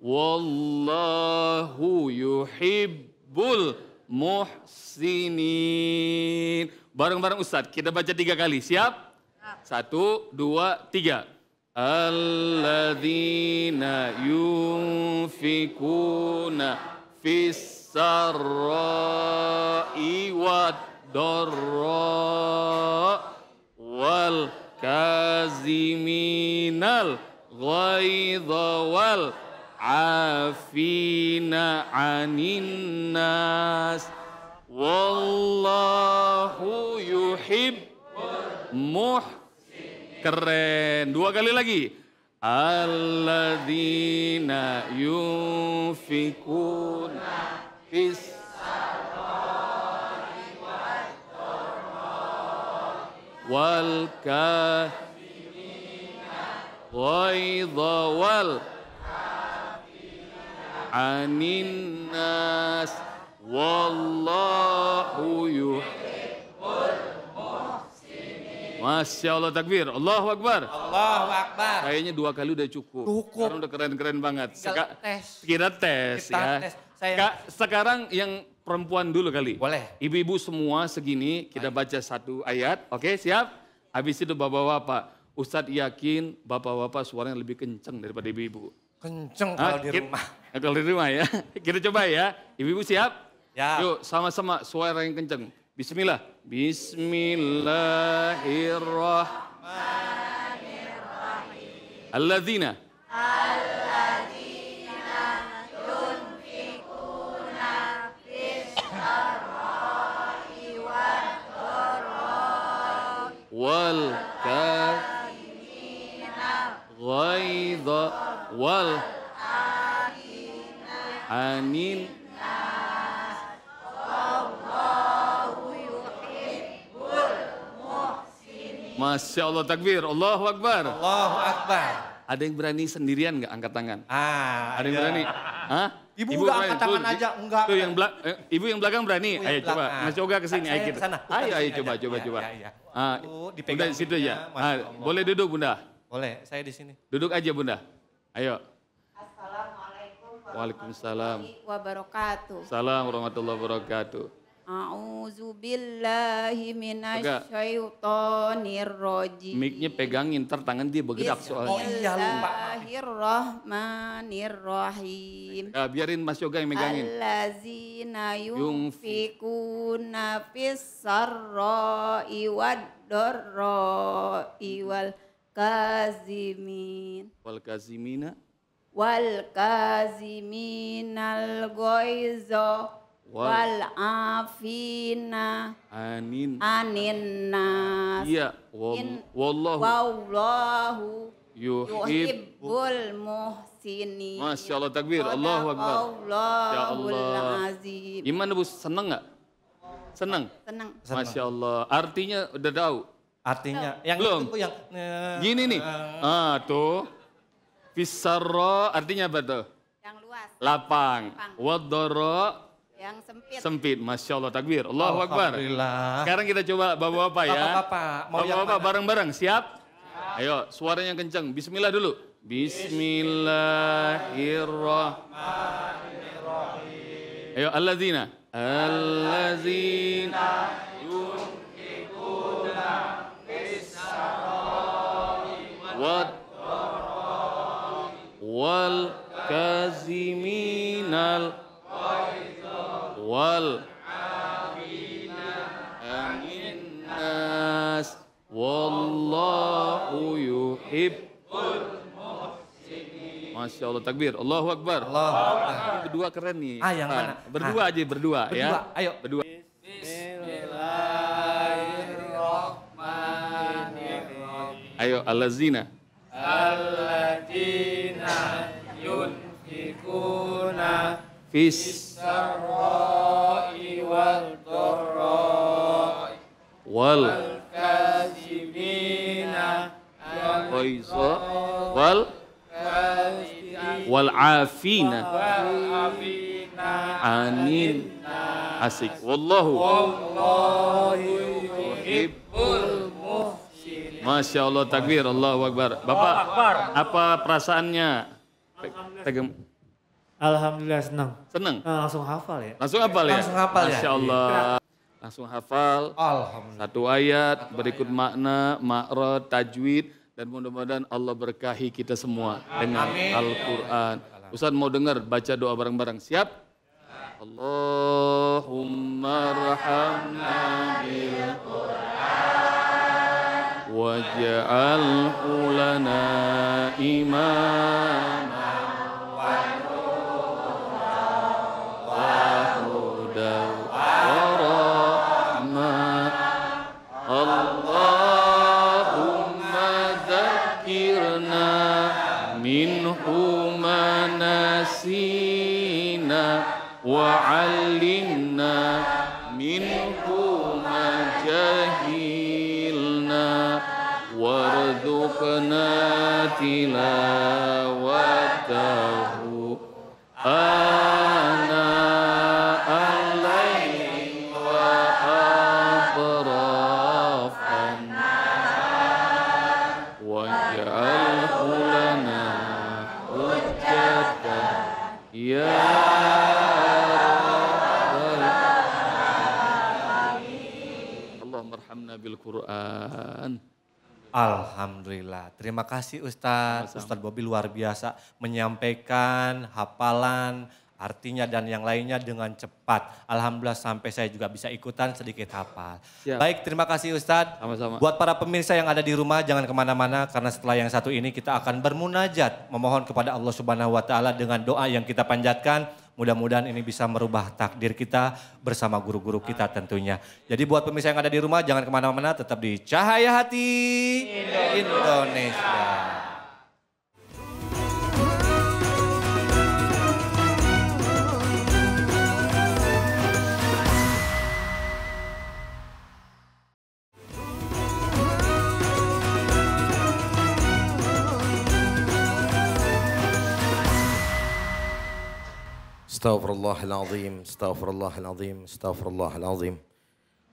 Wallahu yuhibbul muhsinin. Bareng-bareng Ustaz, kita baca tiga kali. Siap? Satu, dua, tiga. Alladzina yunfikuna fis Sara'i wad-dharra wal kaziminal ghaidha wal afina anin nas wallahu yuhib muh keren dua kali lagi alladzina yunfikuna is wal ka wal anin nas wallahu yuhibbul Masya Allah takbir, Allahu Akbar. Allahu Akbar. Kayaknya dua kali udah cukup. Cukup. Karena udah keren-keren banget. Sekarang tes. Kira tes Kita ya. Tes. Saya... Kak, sekarang yang perempuan dulu kali. Boleh. Ibu-ibu semua segini kita baca satu ayat. Oke, siap? Habis itu bapak-bapak. Ustadz yakin bapak-bapak suaranya lebih kenceng daripada ibu-ibu. Kenceng ah, kalau ah, di rumah. Kita, kalau di rumah ya. Kita coba ya. Ibu-ibu siap? Ya. Yuk sama-sama suara yang kenceng. Bismillah. Bismillahirrahmanirrahim. Alladzina. Alladzina. wal ghaidha wal anil Masya Allah takbir, Allahu Akbar. Allahu Akbar. Ada yang berani sendirian nggak angkat tangan? Ah, ada yang berani? Hah? Ibu, ibu udah angkat tangan aja, enggak. Tuh yang belak, eh, ibu yang belakang berani. ayo coba, Mas Yoga kesini sini. Ayo kita. Ayo, ayo coba, coba, iya, coba. Iya, iya. Ah, bunda di situ aja. Ah, boleh duduk bunda. Boleh, saya di sini. Duduk aja bunda. Ayo. Assalamualaikum warahmatullahi wabarakatuh. Salam warahmatullahi wabarakatuh. A'udzu billahi minasyaitonir rajim. Miknya pegangin ter tangan dia bergerak soalnya. Oh iya lupa. Bismillahirrahmanirrahim. Ya, biarin Mas Yoga yang megangin. Allazina yunfikuna fis sarra'i wad darra'i wal kazimin. Wal kazimina wal kazimina al ghaizah wal afina anin anin nas iya wallahu wallahu yuhibbul muhsinin Masya Allah takbir Allahu Akbar Ya Allah azim. Gimana Bu seneng nggak? Seneng? Seneng Masya Allah artinya udah tahu artinya yang belum itu yang eh, gini nih eh, ah tuh fisarro artinya apa tuh yang luas lapang, lapang. wadoro yang sempit. Sempit, Masya Allah. Takbir. oh, Akbar. Sekarang kita coba bawa apa ya. Bapak-bapak. bawa apa bareng-bareng. Siap? Ayo, suaranya kencang. Bismillah dulu. Bismillahirrahmanirrahim. Ayo, alladzina. Alladzina yunfikuna wal wal anin nas wallahu yuhibbul Masya Allah takbir. Allahu Akbar. Allah. Akbar. Kedua ah, keren nih. Ah yang ah, mana? Berdua ah. aja berdua, ya. berdua ya. Ayo. Berdua. Ayo alazina Allazina yunfikuna fis sarra والضراء الغيظ وال والعافين asik wallahu Masya Allah takbir Allahu Akbar Bapak apa perasaannya Alhamdulillah senang. Senang? Nah, langsung hafal ya. Langsung hafal ya? Langsung hafal ya. Masya Allah. Ya. Langsung hafal. Alhamdulillah. Satu ayat, Satu berikut ayat. makna, makro, tajwid. Dan mudah-mudahan Allah berkahi kita semua Amin. dengan Al-Quran. Ustaz mau dengar baca doa bareng-bareng. Siap? Ya. Allahumma rahamna bil Quran waj'alhu lana imama وتلاوته آناء الليل وأطراف النهار واجعله لنا حجة يا رب العالمين اللهم ارحمنا بالقرآن Al Alhamdulillah. Terima kasih Ustadz. Ustadz Bobi luar biasa menyampaikan hafalan, artinya dan yang lainnya dengan cepat. Alhamdulillah sampai saya juga bisa ikutan sedikit hafal. Ya. Baik, terima kasih Ustadz. Sama-sama. Buat para pemirsa yang ada di rumah jangan kemana-mana karena setelah yang satu ini kita akan bermunajat memohon kepada Allah Subhanahu Wa Taala dengan doa yang kita panjatkan. Mudah-mudahan ini bisa merubah takdir kita bersama guru-guru kita tentunya. Jadi buat pemirsa yang ada di rumah jangan kemana-mana tetap di Cahaya Hati Indonesia. Indonesia. استغفر الله العظيم استغفر الله العظيم استغفر الله العظيم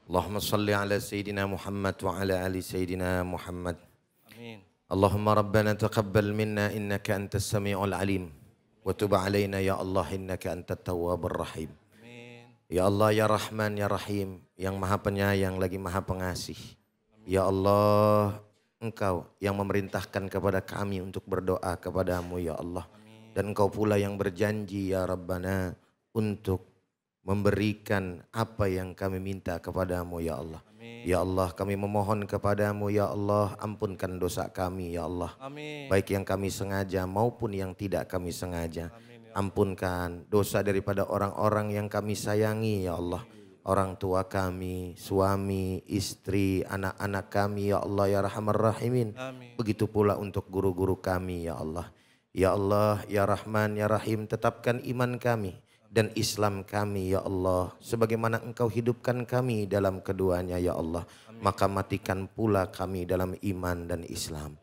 اللهم صل على سيدنا محمد وعلى ال سيدنا محمد امين اللهم ربنا تقبل منا انك انت السميع العليم وتب علينا يا الله انك انت التواب الرحيم امين يا الله يا رحمن يا رحيم yang maha penyayang lagi maha pengasih amin. ya Allah engkau yang memerintahkan kepada kami untuk berdoa kepadamu ya Allah dan engkau pula yang berjanji ya Rabbana untuk memberikan apa yang kami minta kepadamu ya Allah. Amin. Ya Allah kami memohon kepadamu ya Allah ampunkan dosa kami ya Allah. Amin. Baik yang kami sengaja maupun yang tidak kami sengaja. Amin, ya ampunkan dosa daripada orang-orang yang kami sayangi ya Allah. orang tua kami, suami, istri, anak-anak kami ya Allah ya Rahman Rahimin. Amin. Begitu pula untuk guru-guru kami ya Allah. Ya Allah, Ya Rahman, Ya Rahim, tetapkan iman kami dan Islam kami ya Allah sebagaimana engkau hidupkan kami dalam keduanya ya Allah maka matikan pula kami dalam iman dan Islam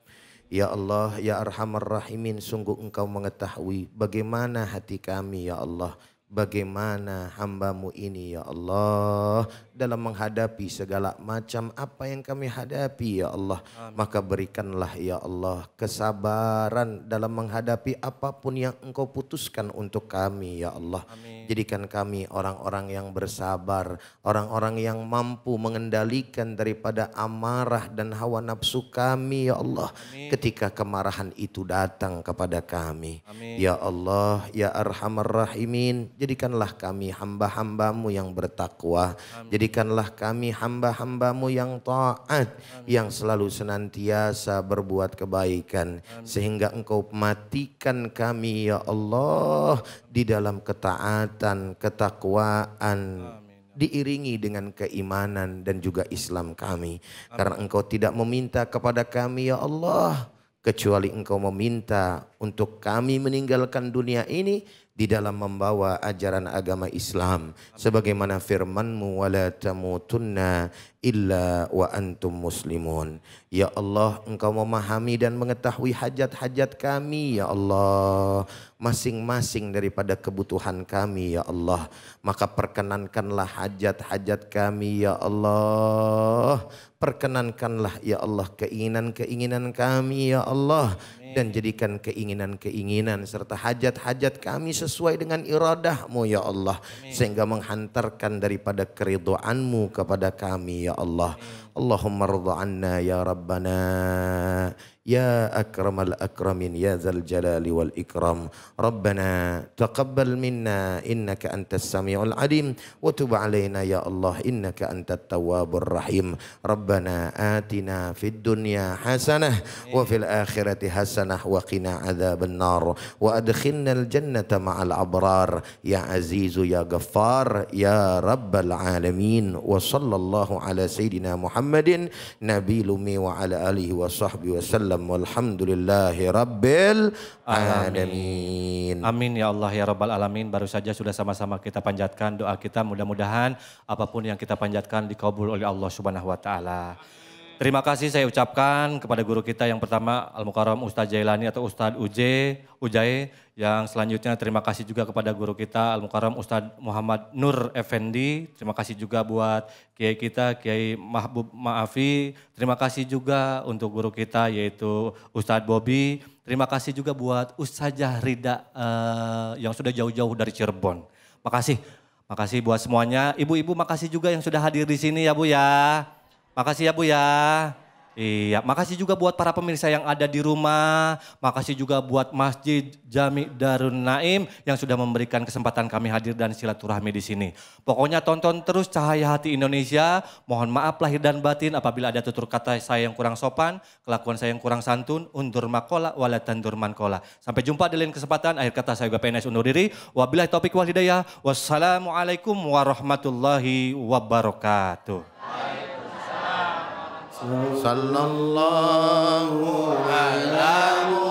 Ya Allah ya Arhamar Rahimin sungguh engkau mengetahui bagaimana hati kami ya Allah Bagaimana hambamu ini ya Allah dalam menghadapi segala macam apa yang kami hadapi ya Allah. Amin. Maka berikanlah ya Allah kesabaran dalam menghadapi apapun yang engkau putuskan untuk kami ya Allah. Amin. Jadikan kami orang-orang yang bersabar, orang-orang yang mampu mengendalikan daripada amarah dan hawa nafsu kami ya Allah. Amin. Ketika kemarahan itu datang kepada kami. Amin. Ya Allah, ya Arhamar Rahimin Jadikanlah kami hamba-hambamu yang bertakwa. Jadikanlah kami hamba-hambamu yang taat. Yang selalu senantiasa berbuat kebaikan. Sehingga engkau matikan kami ya Allah. Di dalam ketaatan, ketakwaan. diiringi dengan keimanan dan juga Islam kami. Karena engkau tidak meminta kepada kami ya Allah. Kecuali engkau meminta untuk kami meninggalkan dunia ini di dalam membawa ajaran agama Islam sebagaimana firman-Mu wala tamutunna illa wa antum muslimun ya Allah engkau memahami dan mengetahui hajat-hajat kami ya Allah masing-masing daripada kebutuhan kami ya Allah maka perkenankanlah hajat-hajat kami ya Allah perkenankanlah ya Allah keinginan-keinginan kami ya Allah dan jadikan keinginan-keinginan serta hajat-hajat kami sesuai dengan iradahmu ya Allah Amin. sehingga menghantarkan daripada keridoanmu kepada kami ya Allah Amin. Allahumma anna ya Rabbana يا أكرم الأكرمين يا ذا الجلال والإكرام ربنا تقبل منا إنك أنت السميع العليم وتب علينا يا الله إنك أنت التواب الرحيم ربنا آتنا في الدنيا حسنة وفي الآخرة حسنة وقنا عذاب النار وأدخلنا الجنة مع الأبرار يا عزيز يا غفار يا رب العالمين وصلى الله على سيدنا محمد نبي لمي وعلى آله وصحبه وسلم wasallam walhamdulillahi rabbil alamin. Amin ya Allah ya rabbal alamin. Baru saja sudah sama-sama kita panjatkan doa kita mudah-mudahan apapun yang kita panjatkan dikabul oleh Allah Subhanahu wa taala. Terima kasih saya ucapkan kepada guru kita yang pertama Al-Mukarram Ustadz Jailani atau Ustadz Uje, Ujai. Yang selanjutnya terima kasih juga kepada guru kita Al-Mukarram Ustadz Muhammad Nur Effendi. Terima kasih juga buat kiai kita Kiai Mahbub Maafi. Terima kasih juga untuk guru kita yaitu Ustadz Bobby Terima kasih juga buat Ustazah Rida uh, yang sudah jauh-jauh dari Cirebon. Makasih. Makasih buat semuanya. Ibu-ibu makasih juga yang sudah hadir di sini ya Bu ya. Makasih ya Bu ya. Iya, makasih juga buat para pemirsa yang ada di rumah. Makasih juga buat Masjid Jami Darun Naim yang sudah memberikan kesempatan kami hadir dan silaturahmi di sini. Pokoknya tonton terus Cahaya Hati Indonesia. Mohon maaf lahir dan batin apabila ada tutur kata saya yang kurang sopan, kelakuan saya yang kurang santun, undur makola walatan kola. Sampai jumpa di lain kesempatan. Akhir kata saya juga PNS undur diri. Wabillahi topik wal hidayah. Wassalamualaikum warahmatullahi wabarakatuh. Amin. صلى الله على